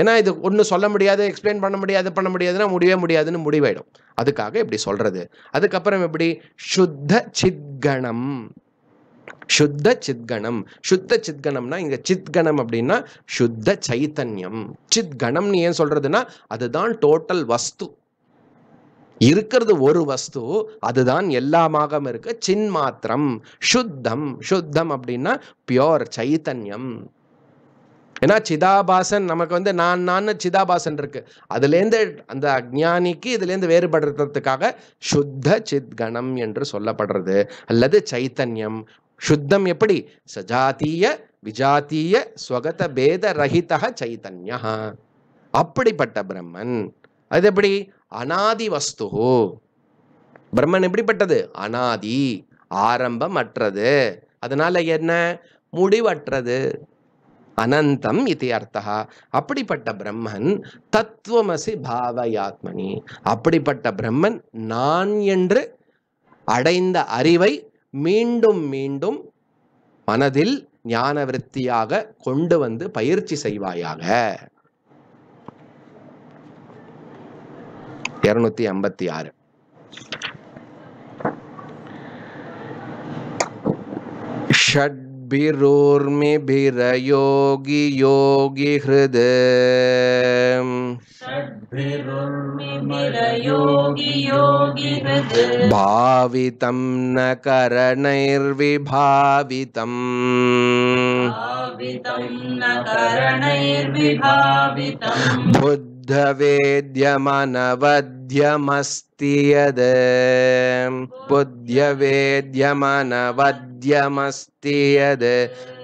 S1: ஏன்னா இது ஒன்றும் சொல்ல முடியாது எக்ஸ்பிளைன் பண்ண முடியாது பண்ண முடியாதுன்னா முடியவே முடியாதுன்னு முடிவாயிடும் அதுக்காக இப்படி சொல்றது அதுக்கப்புறம் எப்படி சுத்த சித்கணம் சுத்த சித்கணம் சுத்த சித்கணம்னா இங்கே சித்கணம் அப்படின்னா சுத்த சைத்தன்யம் சித்கணம்னு ஏன் சொல்றதுன்னா அதுதான் டோட்டல் வஸ்து இருக்கிறது ஒரு வஸ்து அதுதான் எல்லாமாக இருக்க சின் மாத்திரம் சுத்தம் சுத்தம் அப்படின்னா பியோர் சைத்தன்யம் ஏன்னா சிதாபாசன் நமக்கு வந்து நான் நான் சிதாபாசன் இருக்கு அதுலேருந்து அந்த அஜானிக்கு இதுலேருந்து வேறுபடுறதுக்காக சுத்த சித்கணம் என்று சொல்லப்படுறது அல்லது சைத்தன்யம் சுத்தம் எப்படி சஜாத்திய விஜாத்திய ஸ்வகத பேத ரஹித சைத்தன்யா அப்படிப்பட்ட பிரம்மன் அது எப்படி அனாதி வஸ்து பிரம்மன் எப்படிப்பட்டது அனாதி ஆரம்பம் அற்றது அதனால என்ன முடிவற்றது அனந்தம் இது அர்த்தா அப்படிப்பட்ட பிரம்மன் தத்துவமசி பாவயாத்மனி அப்படிப்பட்ட பிரம்மன் நான் என்று அடைந்த அறிவை மீண்டும் மீண்டும் மனதில் ஞான விருத்தியாக கொண்டு வந்து பயிற்சி செய்வாயாக இருநூத்தி ஐம்பத்தி ஆறு ஷட் षड्भिरुर्मिभिरयोगि योगि हृद् योगि भावितं न करणैर्विभावितम् बुद्धवेद्यमनवद्यमस्ति यद् बुद्ध्यवेद्यमनवद्य अद्यमस्तियद्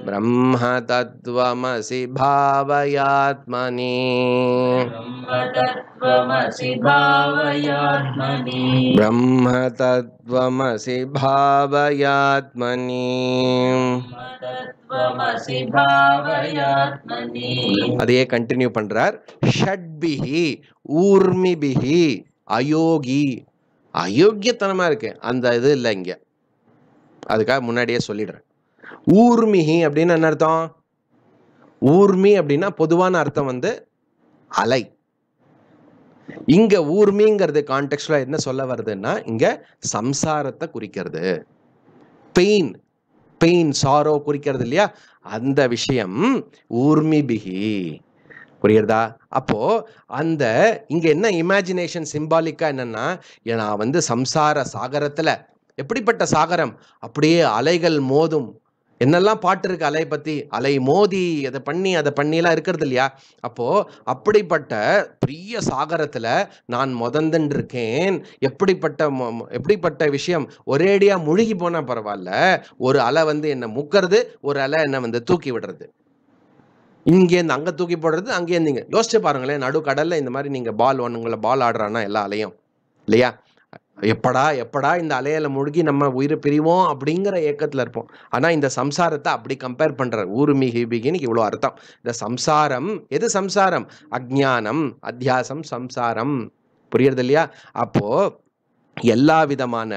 S1: ब्रह्मतत्त्वमसि भावयात्मनि ब्रह्मतत्त्वमसि भावयात्मनि अदे कण्टिन्यू पण्ड्रार् षड्भिः ऊर्मिभिः अयोगी அயோக்கியத்தனமா இருக்கு அந்த அதுக்காக முன்னாடியே சொல்லிடுறேன் ஊர்மிகி அப்படின்னு என்ன அர்த்தம் ஊர்மி அப்படின்னா பொதுவான அர்த்தம் வந்து அலை இங்க ஊர்மிங்கிறது கான்டெக்ட்ல என்ன சொல்ல வருதுன்னா இங்க சம்சாரத்தை குறிக்கிறது பெயின் பெயின் சாரோ குறிக்கிறது இல்லையா அந்த விஷயம் ஊர்மி பிகி புரியுறதா அப்போ அந்த இங்க என்ன இமேஜினேஷன் சிம்பாலிக்கா என்னன்னா நான் வந்து சம்சார சாகரத்துல எப்படிப்பட்ட சாகரம் அப்படியே அலைகள் மோதும் என்னெல்லாம் பாட்டு இருக்கு அலை பற்றி அலை மோதி அதை பண்ணி அதை பண்ணியெல்லாம் இருக்கிறது இல்லையா அப்போது அப்படிப்பட்ட பெரிய சாகரத்தில் நான் முதந்துட்டு இருக்கேன் எப்படிப்பட்ட எப்படிப்பட்ட விஷயம் ஒரேடியா முழுகி போனால் பரவாயில்ல ஒரு அலை வந்து என்னை முக்கிறது ஒரு அலை என்னை வந்து தூக்கி விடுறது இங்கேருந்து அங்கே தூக்கி போடுறது அங்கேருந்து இங்கே யோசிச்சு பாருங்களேன் நடு கடலில் இந்த மாதிரி நீங்கள் பால் ஒன்று உங்களை பால் ஆடுறான்னா எல்லா அலையும் இல்லையா எப்படா எப்படா இந்த அலையில முழுகி நம்ம உயிரை பிரிவோம் அப்படிங்கிற ஏக்கத்தில் இருப்போம் ஆனால் இந்த சம்சாரத்தை அப்படி கம்பேர் பண்ணுற ஊருமி ஹிபிகின்னு இவ்வளோ அர்த்தம் இந்த சம்சாரம் எது சம்சாரம் அக்ஞானம் அத்தியாசம் சம்சாரம் புரியுறது இல்லையா அப்போது எல்லா விதமான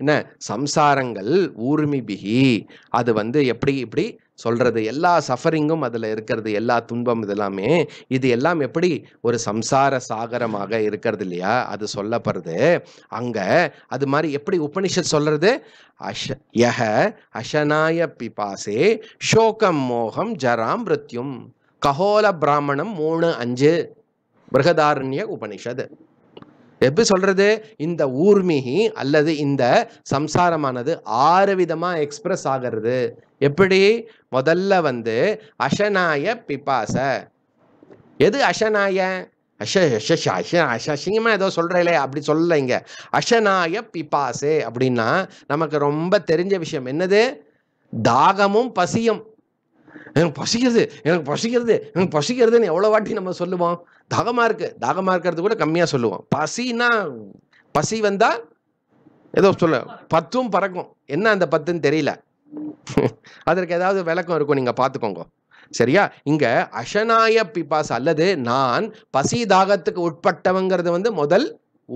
S1: என்ன சம்சாரங்கள் ஊர்மிபிகி அது வந்து எப்படி இப்படி சொல்கிறது எல்லா சஃபரிங்கும் அதில் இருக்கிறது எல்லா துன்பம் இதெல்லாமே இது எல்லாம் எப்படி ஒரு சம்சார சாகரமாக இருக்கிறது இல்லையா அது சொல்லப்படுறது அங்கே அது மாதிரி எப்படி உபனிஷத் சொல்கிறது அஷ யஹ அஷனாய பிபாசே ஷோகம் மோகம் ஜராம் மிருத்யும் கஹோல பிராமணம் மூணு அஞ்சு பிரகதாரண்ய உபனிஷத் எப்படி சொல்கிறது இந்த ஊர்மிகி அல்லது இந்த சம்சாரமானது ஆறு விதமாக எக்ஸ்பிரஸ் ஆகிறது எப்படி முதல்ல வந்து அஷனாய பிபாச எது அஷனாய அசிங்கமா ஏதோ சொல்றீங்களே அப்படி சொல்லல இங்க அஷனாய பிபாசே அப்படின்னா நமக்கு ரொம்ப தெரிஞ்ச விஷயம் என்னது தாகமும் பசியும் எனக்கு பசிக்கிறது எனக்கு பசிக்கிறது எனக்கு பசிக்கிறதுன்னு எவ்வளோ வாட்டி நம்ம சொல்லுவோம் தாகமாக இருக்குது தாகமாக இருக்கிறது கூட கம்மியாக சொல்லுவோம் பசினா பசி வந்தால் ஏதோ சொல்ல பத்தும் பறக்கும் என்ன அந்த பத்துன்னு தெரியல அதற்கு ஏதாவது விளக்கம் இருக்கும் நீங்கள் பார்த்துக்கோங்க சரியா இங்க அசனாய பிபாஸ் அல்லது நான் பசி தாகத்துக்கு உட்பட்டவங்கிறது வந்து முதல்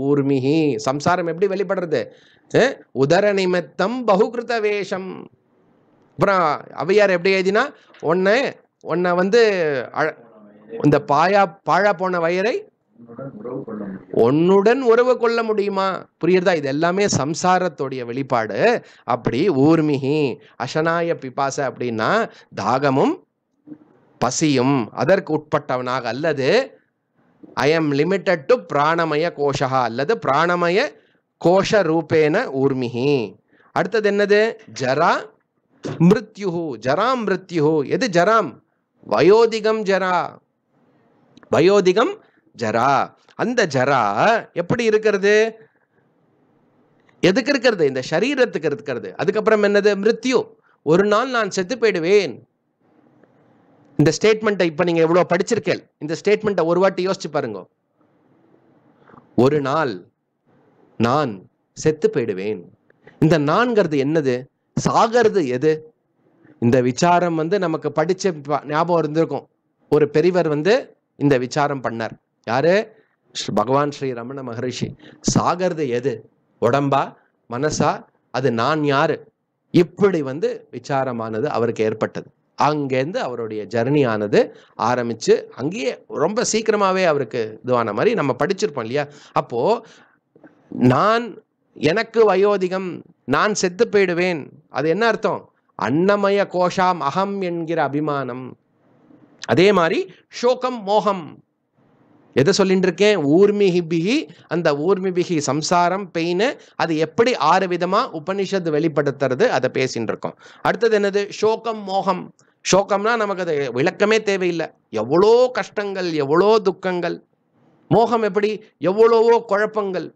S1: ஊர்மிகி சம்சாரம் எப்படி வெளிப்படுறது உதர நிமித்தம் பகுகிருத்த வேஷம் அப்புறம் அவையார் எப்படி எழுதினா ஒன்று உன்னை வந்து இந்த பாயா பாழா போன வயரை ஒன்னுடன் உறவு கொள்ள முடியுமா புரியுறதா இது எல்லாமே சம்சாரத்துடைய வெளிப்பாடு அப்படி ஊர்மிகி அசனாய பிபாச அப்படின்னா தாகமும் பசியும் அதற்கு உட்பட்டவனாக அல்லது ஐ எம் லிமிட்டட் டு பிராணமய கோஷகா அல்லது பிராணமய கோஷ ரூபேன ஊர்மிகி அடுத்தது என்னது ஜரா மிருத்யு ஜராம் மிருத்யு எது ஜராம் வயோதிகம் ஜரா வயோதிகம் ஜரா அந்த ஜரா எப்படி இருக்கிறது எதுக்கு இருக்கிறது இந்த சரீரத்துக்கு இருக்கிறது அதுக்கப்புறம் என்னது மிருத்யு ஒரு நாள் நான் செத்து போயிடுவேன் இந்த ஸ்டேட்மெண்ட்டை இப்போ நீங்கள் எவ்வளோ படிச்சிருக்கேன் இந்த ஸ்டேட்மெண்ட்டை ஒரு வாட்டி யோசிச்சு பாருங்க ஒரு நாள் நான் செத்து போயிடுவேன் இந்த நான்கிறது என்னது சாகிறது எது இந்த விசாரம் வந்து நமக்கு படிச்ச ஞாபகம் இருந்திருக்கும் ஒரு பெரியவர் வந்து இந்த விசாரம் பண்ணார் யாரு பகவான் ஸ்ரீ ரமண மகரிஷி சாகிறது எது உடம்பா மனசா அது நான் யாரு இப்படி வந்து விசாரமானது அவருக்கு ஏற்பட்டது அங்கேருந்து அவருடைய ஜர்னி ஆனது ஆரம்பித்து அங்கேயே ரொம்ப சீக்கிரமாகவே அவருக்கு இதுவான மாதிரி நம்ம படிச்சிருப்போம் இல்லையா அப்போது நான் எனக்கு வயோதிகம் நான் செத்து போயிடுவேன் அது என்ன அர்த்தம் அன்னமய கோஷாம் அகம் என்கிற அபிமானம் அதே மாதிரி ஷோகம் மோகம் எதை சொல்லிட்டு இருக்கேன் ஊர்மிஹி பிகி அந்த ஊர்மி பிகி சம்சாரம் பெயின் அது எப்படி ஆறு விதமா உபனிஷத்து வெளிப்படுத்துறது அதை பேசின்னு இருக்கோம் அடுத்தது என்னது ஷோகம் மோகம் ஷோகம்னா நமக்கு அது விளக்கமே தேவையில்லை எவ்வளோ கஷ்டங்கள் எவ்வளோ துக்கங்கள் மோகம் எப்படி எவ்வளவோ குழப்பங்கள்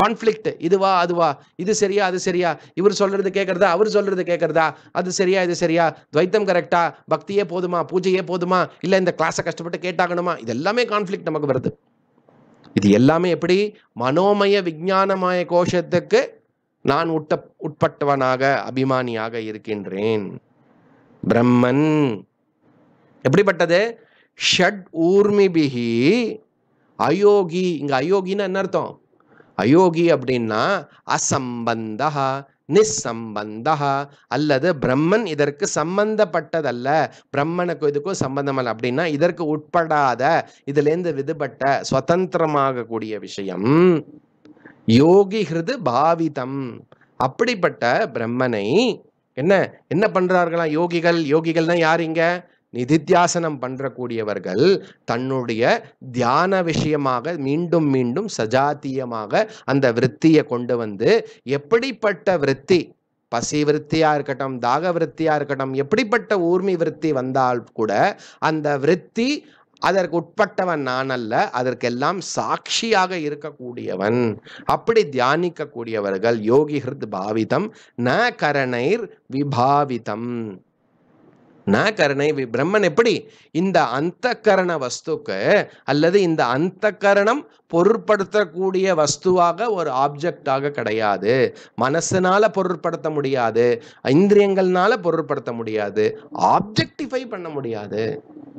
S1: கான்ஃப்ளிக்ட் இதுவா அதுவா இது சரியா அது சரியா இவர் சொல்றது கேட்கறதா அவர் சொல்றது கேட்கறதா அது சரியா இது சரியா துவைத்தம் கரெக்டா பக்தியே போதுமா பூஜையே போதுமா இல்லை இந்த கிளாஸை கஷ்டப்பட்டு கேட்டாகணுமா இது எல்லாமே கான்ஃப்ளிக் நமக்கு வருது இது எல்லாமே எப்படி மனோமய விஜானமய கோஷத்துக்கு நான் உட்ட உட்பட்டவனாக அபிமானியாக இருக்கின்றேன் பிரம்மன் எப்படிப்பட்டது ஷட் ஊர்மிபிகி அயோகி இங்க அயோகின்னு என்ன அர்த்தம் அயோகி அப்படின்னா அசம்பந்தா நிசம்பந்தா அல்லது பிரம்மன் இதற்கு சம்பந்தப்பட்டதல்ல பிரம்மனுக்கு இதுக்கும் சம்பந்தமல்ல அப்படின்னா இதற்கு உட்படாத இதுலேருந்து விடுபட்ட சுதந்திரமாக கூடிய விஷயம் யோகி ஹிருது பாவிதம் அப்படிப்பட்ட பிரம்மனை என்ன என்ன பண்றார்களாம் யோகிகள் யோகிகள்னா யார் இங்க நிதித்தியாசனம் பண்ணுறக்கூடியவர்கள் தன்னுடைய தியான விஷயமாக மீண்டும் மீண்டும் சஜாத்தியமாக அந்த விற்த்தியை கொண்டு வந்து எப்படிப்பட்ட விற்த்தி பசி விற்த்தியாக இருக்கட்டும் தாக விற்த்தியாக இருக்கட்டும் எப்படிப்பட்ட ஊர்மி விற்த்தி வந்தால் கூட அந்த விற்த்தி அதற்கு உட்பட்டவன் நான் அல்ல அதற்கெல்லாம் சாட்சியாக இருக்கக்கூடியவன் அப்படி தியானிக்கக்கூடியவர்கள் யோகி பாவிதம் ந கரணைர் விபாவிதம் நகரணை பிரம்மன் எப்படி இந்த அந்த கரண வஸ்துக்கு அல்லது இந்த அந்த கரணம் பொருட்படுத்தக்கூடிய வஸ்துவாக ஒரு ஆப்ஜெக்டாக கிடையாது மனசுனால பொருட்படுத்த முடியாது இந்திரியங்கள்னால பொருட்படுத்த முடியாது ஆப்ஜெக்டிஃபை பண்ண முடியாது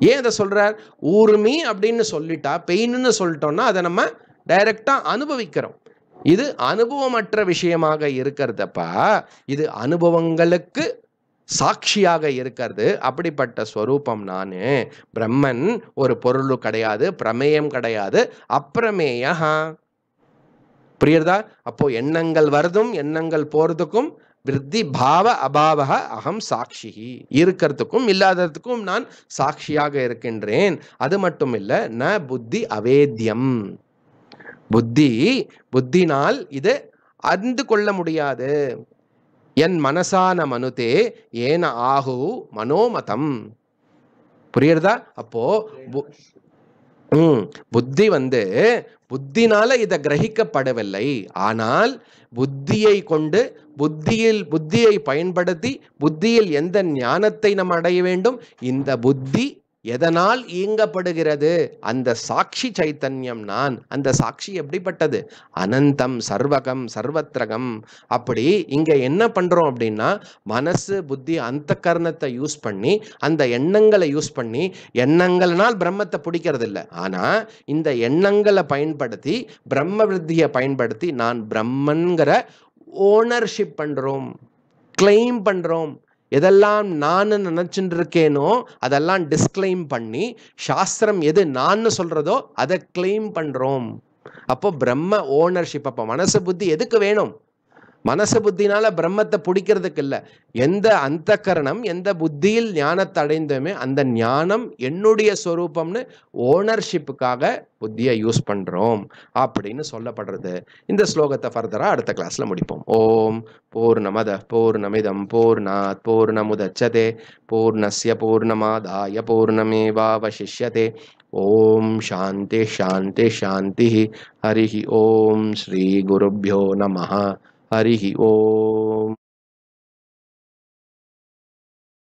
S1: ஏன் அதை சொல்றார் ஊர்மி அப்படின்னு சொல்லிட்டா பெயின்னு சொல்லிட்டோம்னா அதை நம்ம டைரக்டா அனுபவிக்கிறோம் இது அனுபவமற்ற விஷயமாக இருக்கிறதப்பா இது அனுபவங்களுக்கு சாட்சியாக இருக்கிறது அப்படிப்பட்ட ஸ்வரூபம் நான் பிரம்மன் ஒரு பொருளும் கிடையாது பிரமேயம் கிடையாது அப்பிரமேயா புரியுறதா அப்போ எண்ணங்கள் வருதும் எண்ணங்கள் போறதுக்கும் விருத்தி பாவ அபாவ அகம் சாட்சி இருக்கிறதுக்கும் இல்லாததுக்கும் நான் சாட்சியாக இருக்கின்றேன் அது மட்டும் இல்லை ந புத்தி அவேத்தியம் புத்தி புத்தினால் இது அறிந்து கொள்ள முடியாது என் மனசான மனுதே ஏன ஆகு மனோமதம் புரியுறதா அப்போ புத்தி வந்து புத்தினால இதை கிரகிக்கப்படவில்லை ஆனால் புத்தியை கொண்டு புத்தியில் புத்தியை பயன்படுத்தி புத்தியில் எந்த ஞானத்தை நாம் அடைய வேண்டும் இந்த புத்தி எதனால் இயங்கப்படுகிறது அந்த சாட்சி சைத்தன்யம் நான் அந்த சாட்சி எப்படிப்பட்டது அனந்தம் சர்வகம் சர்வத்ரகம் அப்படி இங்க என்ன பண்றோம் அப்படின்னா மனசு புத்தி அந்த கர்ணத்தை யூஸ் பண்ணி அந்த எண்ணங்களை யூஸ் பண்ணி எண்ணங்கள்னால் பிரம்மத்தை பிடிக்கிறது இல்லை ஆனா இந்த எண்ணங்களை பயன்படுத்தி பிரம்ம விருத்தியை பயன்படுத்தி நான் பிரம்மன்கிற ஓனர்ஷிப் பண்றோம் கிளைம் பண்றோம் எதெல்லாம் நான் நினச்சிட்டு இருக்கேனோ அதெல்லாம் டிஸ்கிளைம் பண்ணி சாஸ்திரம் எது நான் சொல்கிறதோ அதை கிளைம் பண்ணுறோம் அப்போ பிரம்ம ஓனர்ஷிப் அப்போ மனசு புத்தி எதுக்கு வேணும் மனசு புத்தினால பிரம்மத்தை பிடிக்கிறதுக்கு இல்லை எந்த அந்த கரணம் எந்த புத்தியில் ஞானத்தை அடைந்தோமே அந்த ஞானம் என்னுடைய ஸ்வரூபம்னு ஓனர்ஷிப்புக்காக புத்தியை யூஸ் பண்ணுறோம் அப்படின்னு சொல்லப்படுறது இந்த ஸ்லோகத்தை ஃபர்தராக அடுத்த கிளாஸில் முடிப்போம் ஓம் பூர்ணமத பூர்ணமிதம் பூர்ணாத் பூர்ணமுதச்சதே பூர்ணசிய பூர்ணமாதாய பூர்ணமேவாவசிஷ்யதே ஓம் சாந்தி சாந்தி சாந்தி ஹரி ஓம் ஸ்ரீ குருப்பியோ நம हरि ओम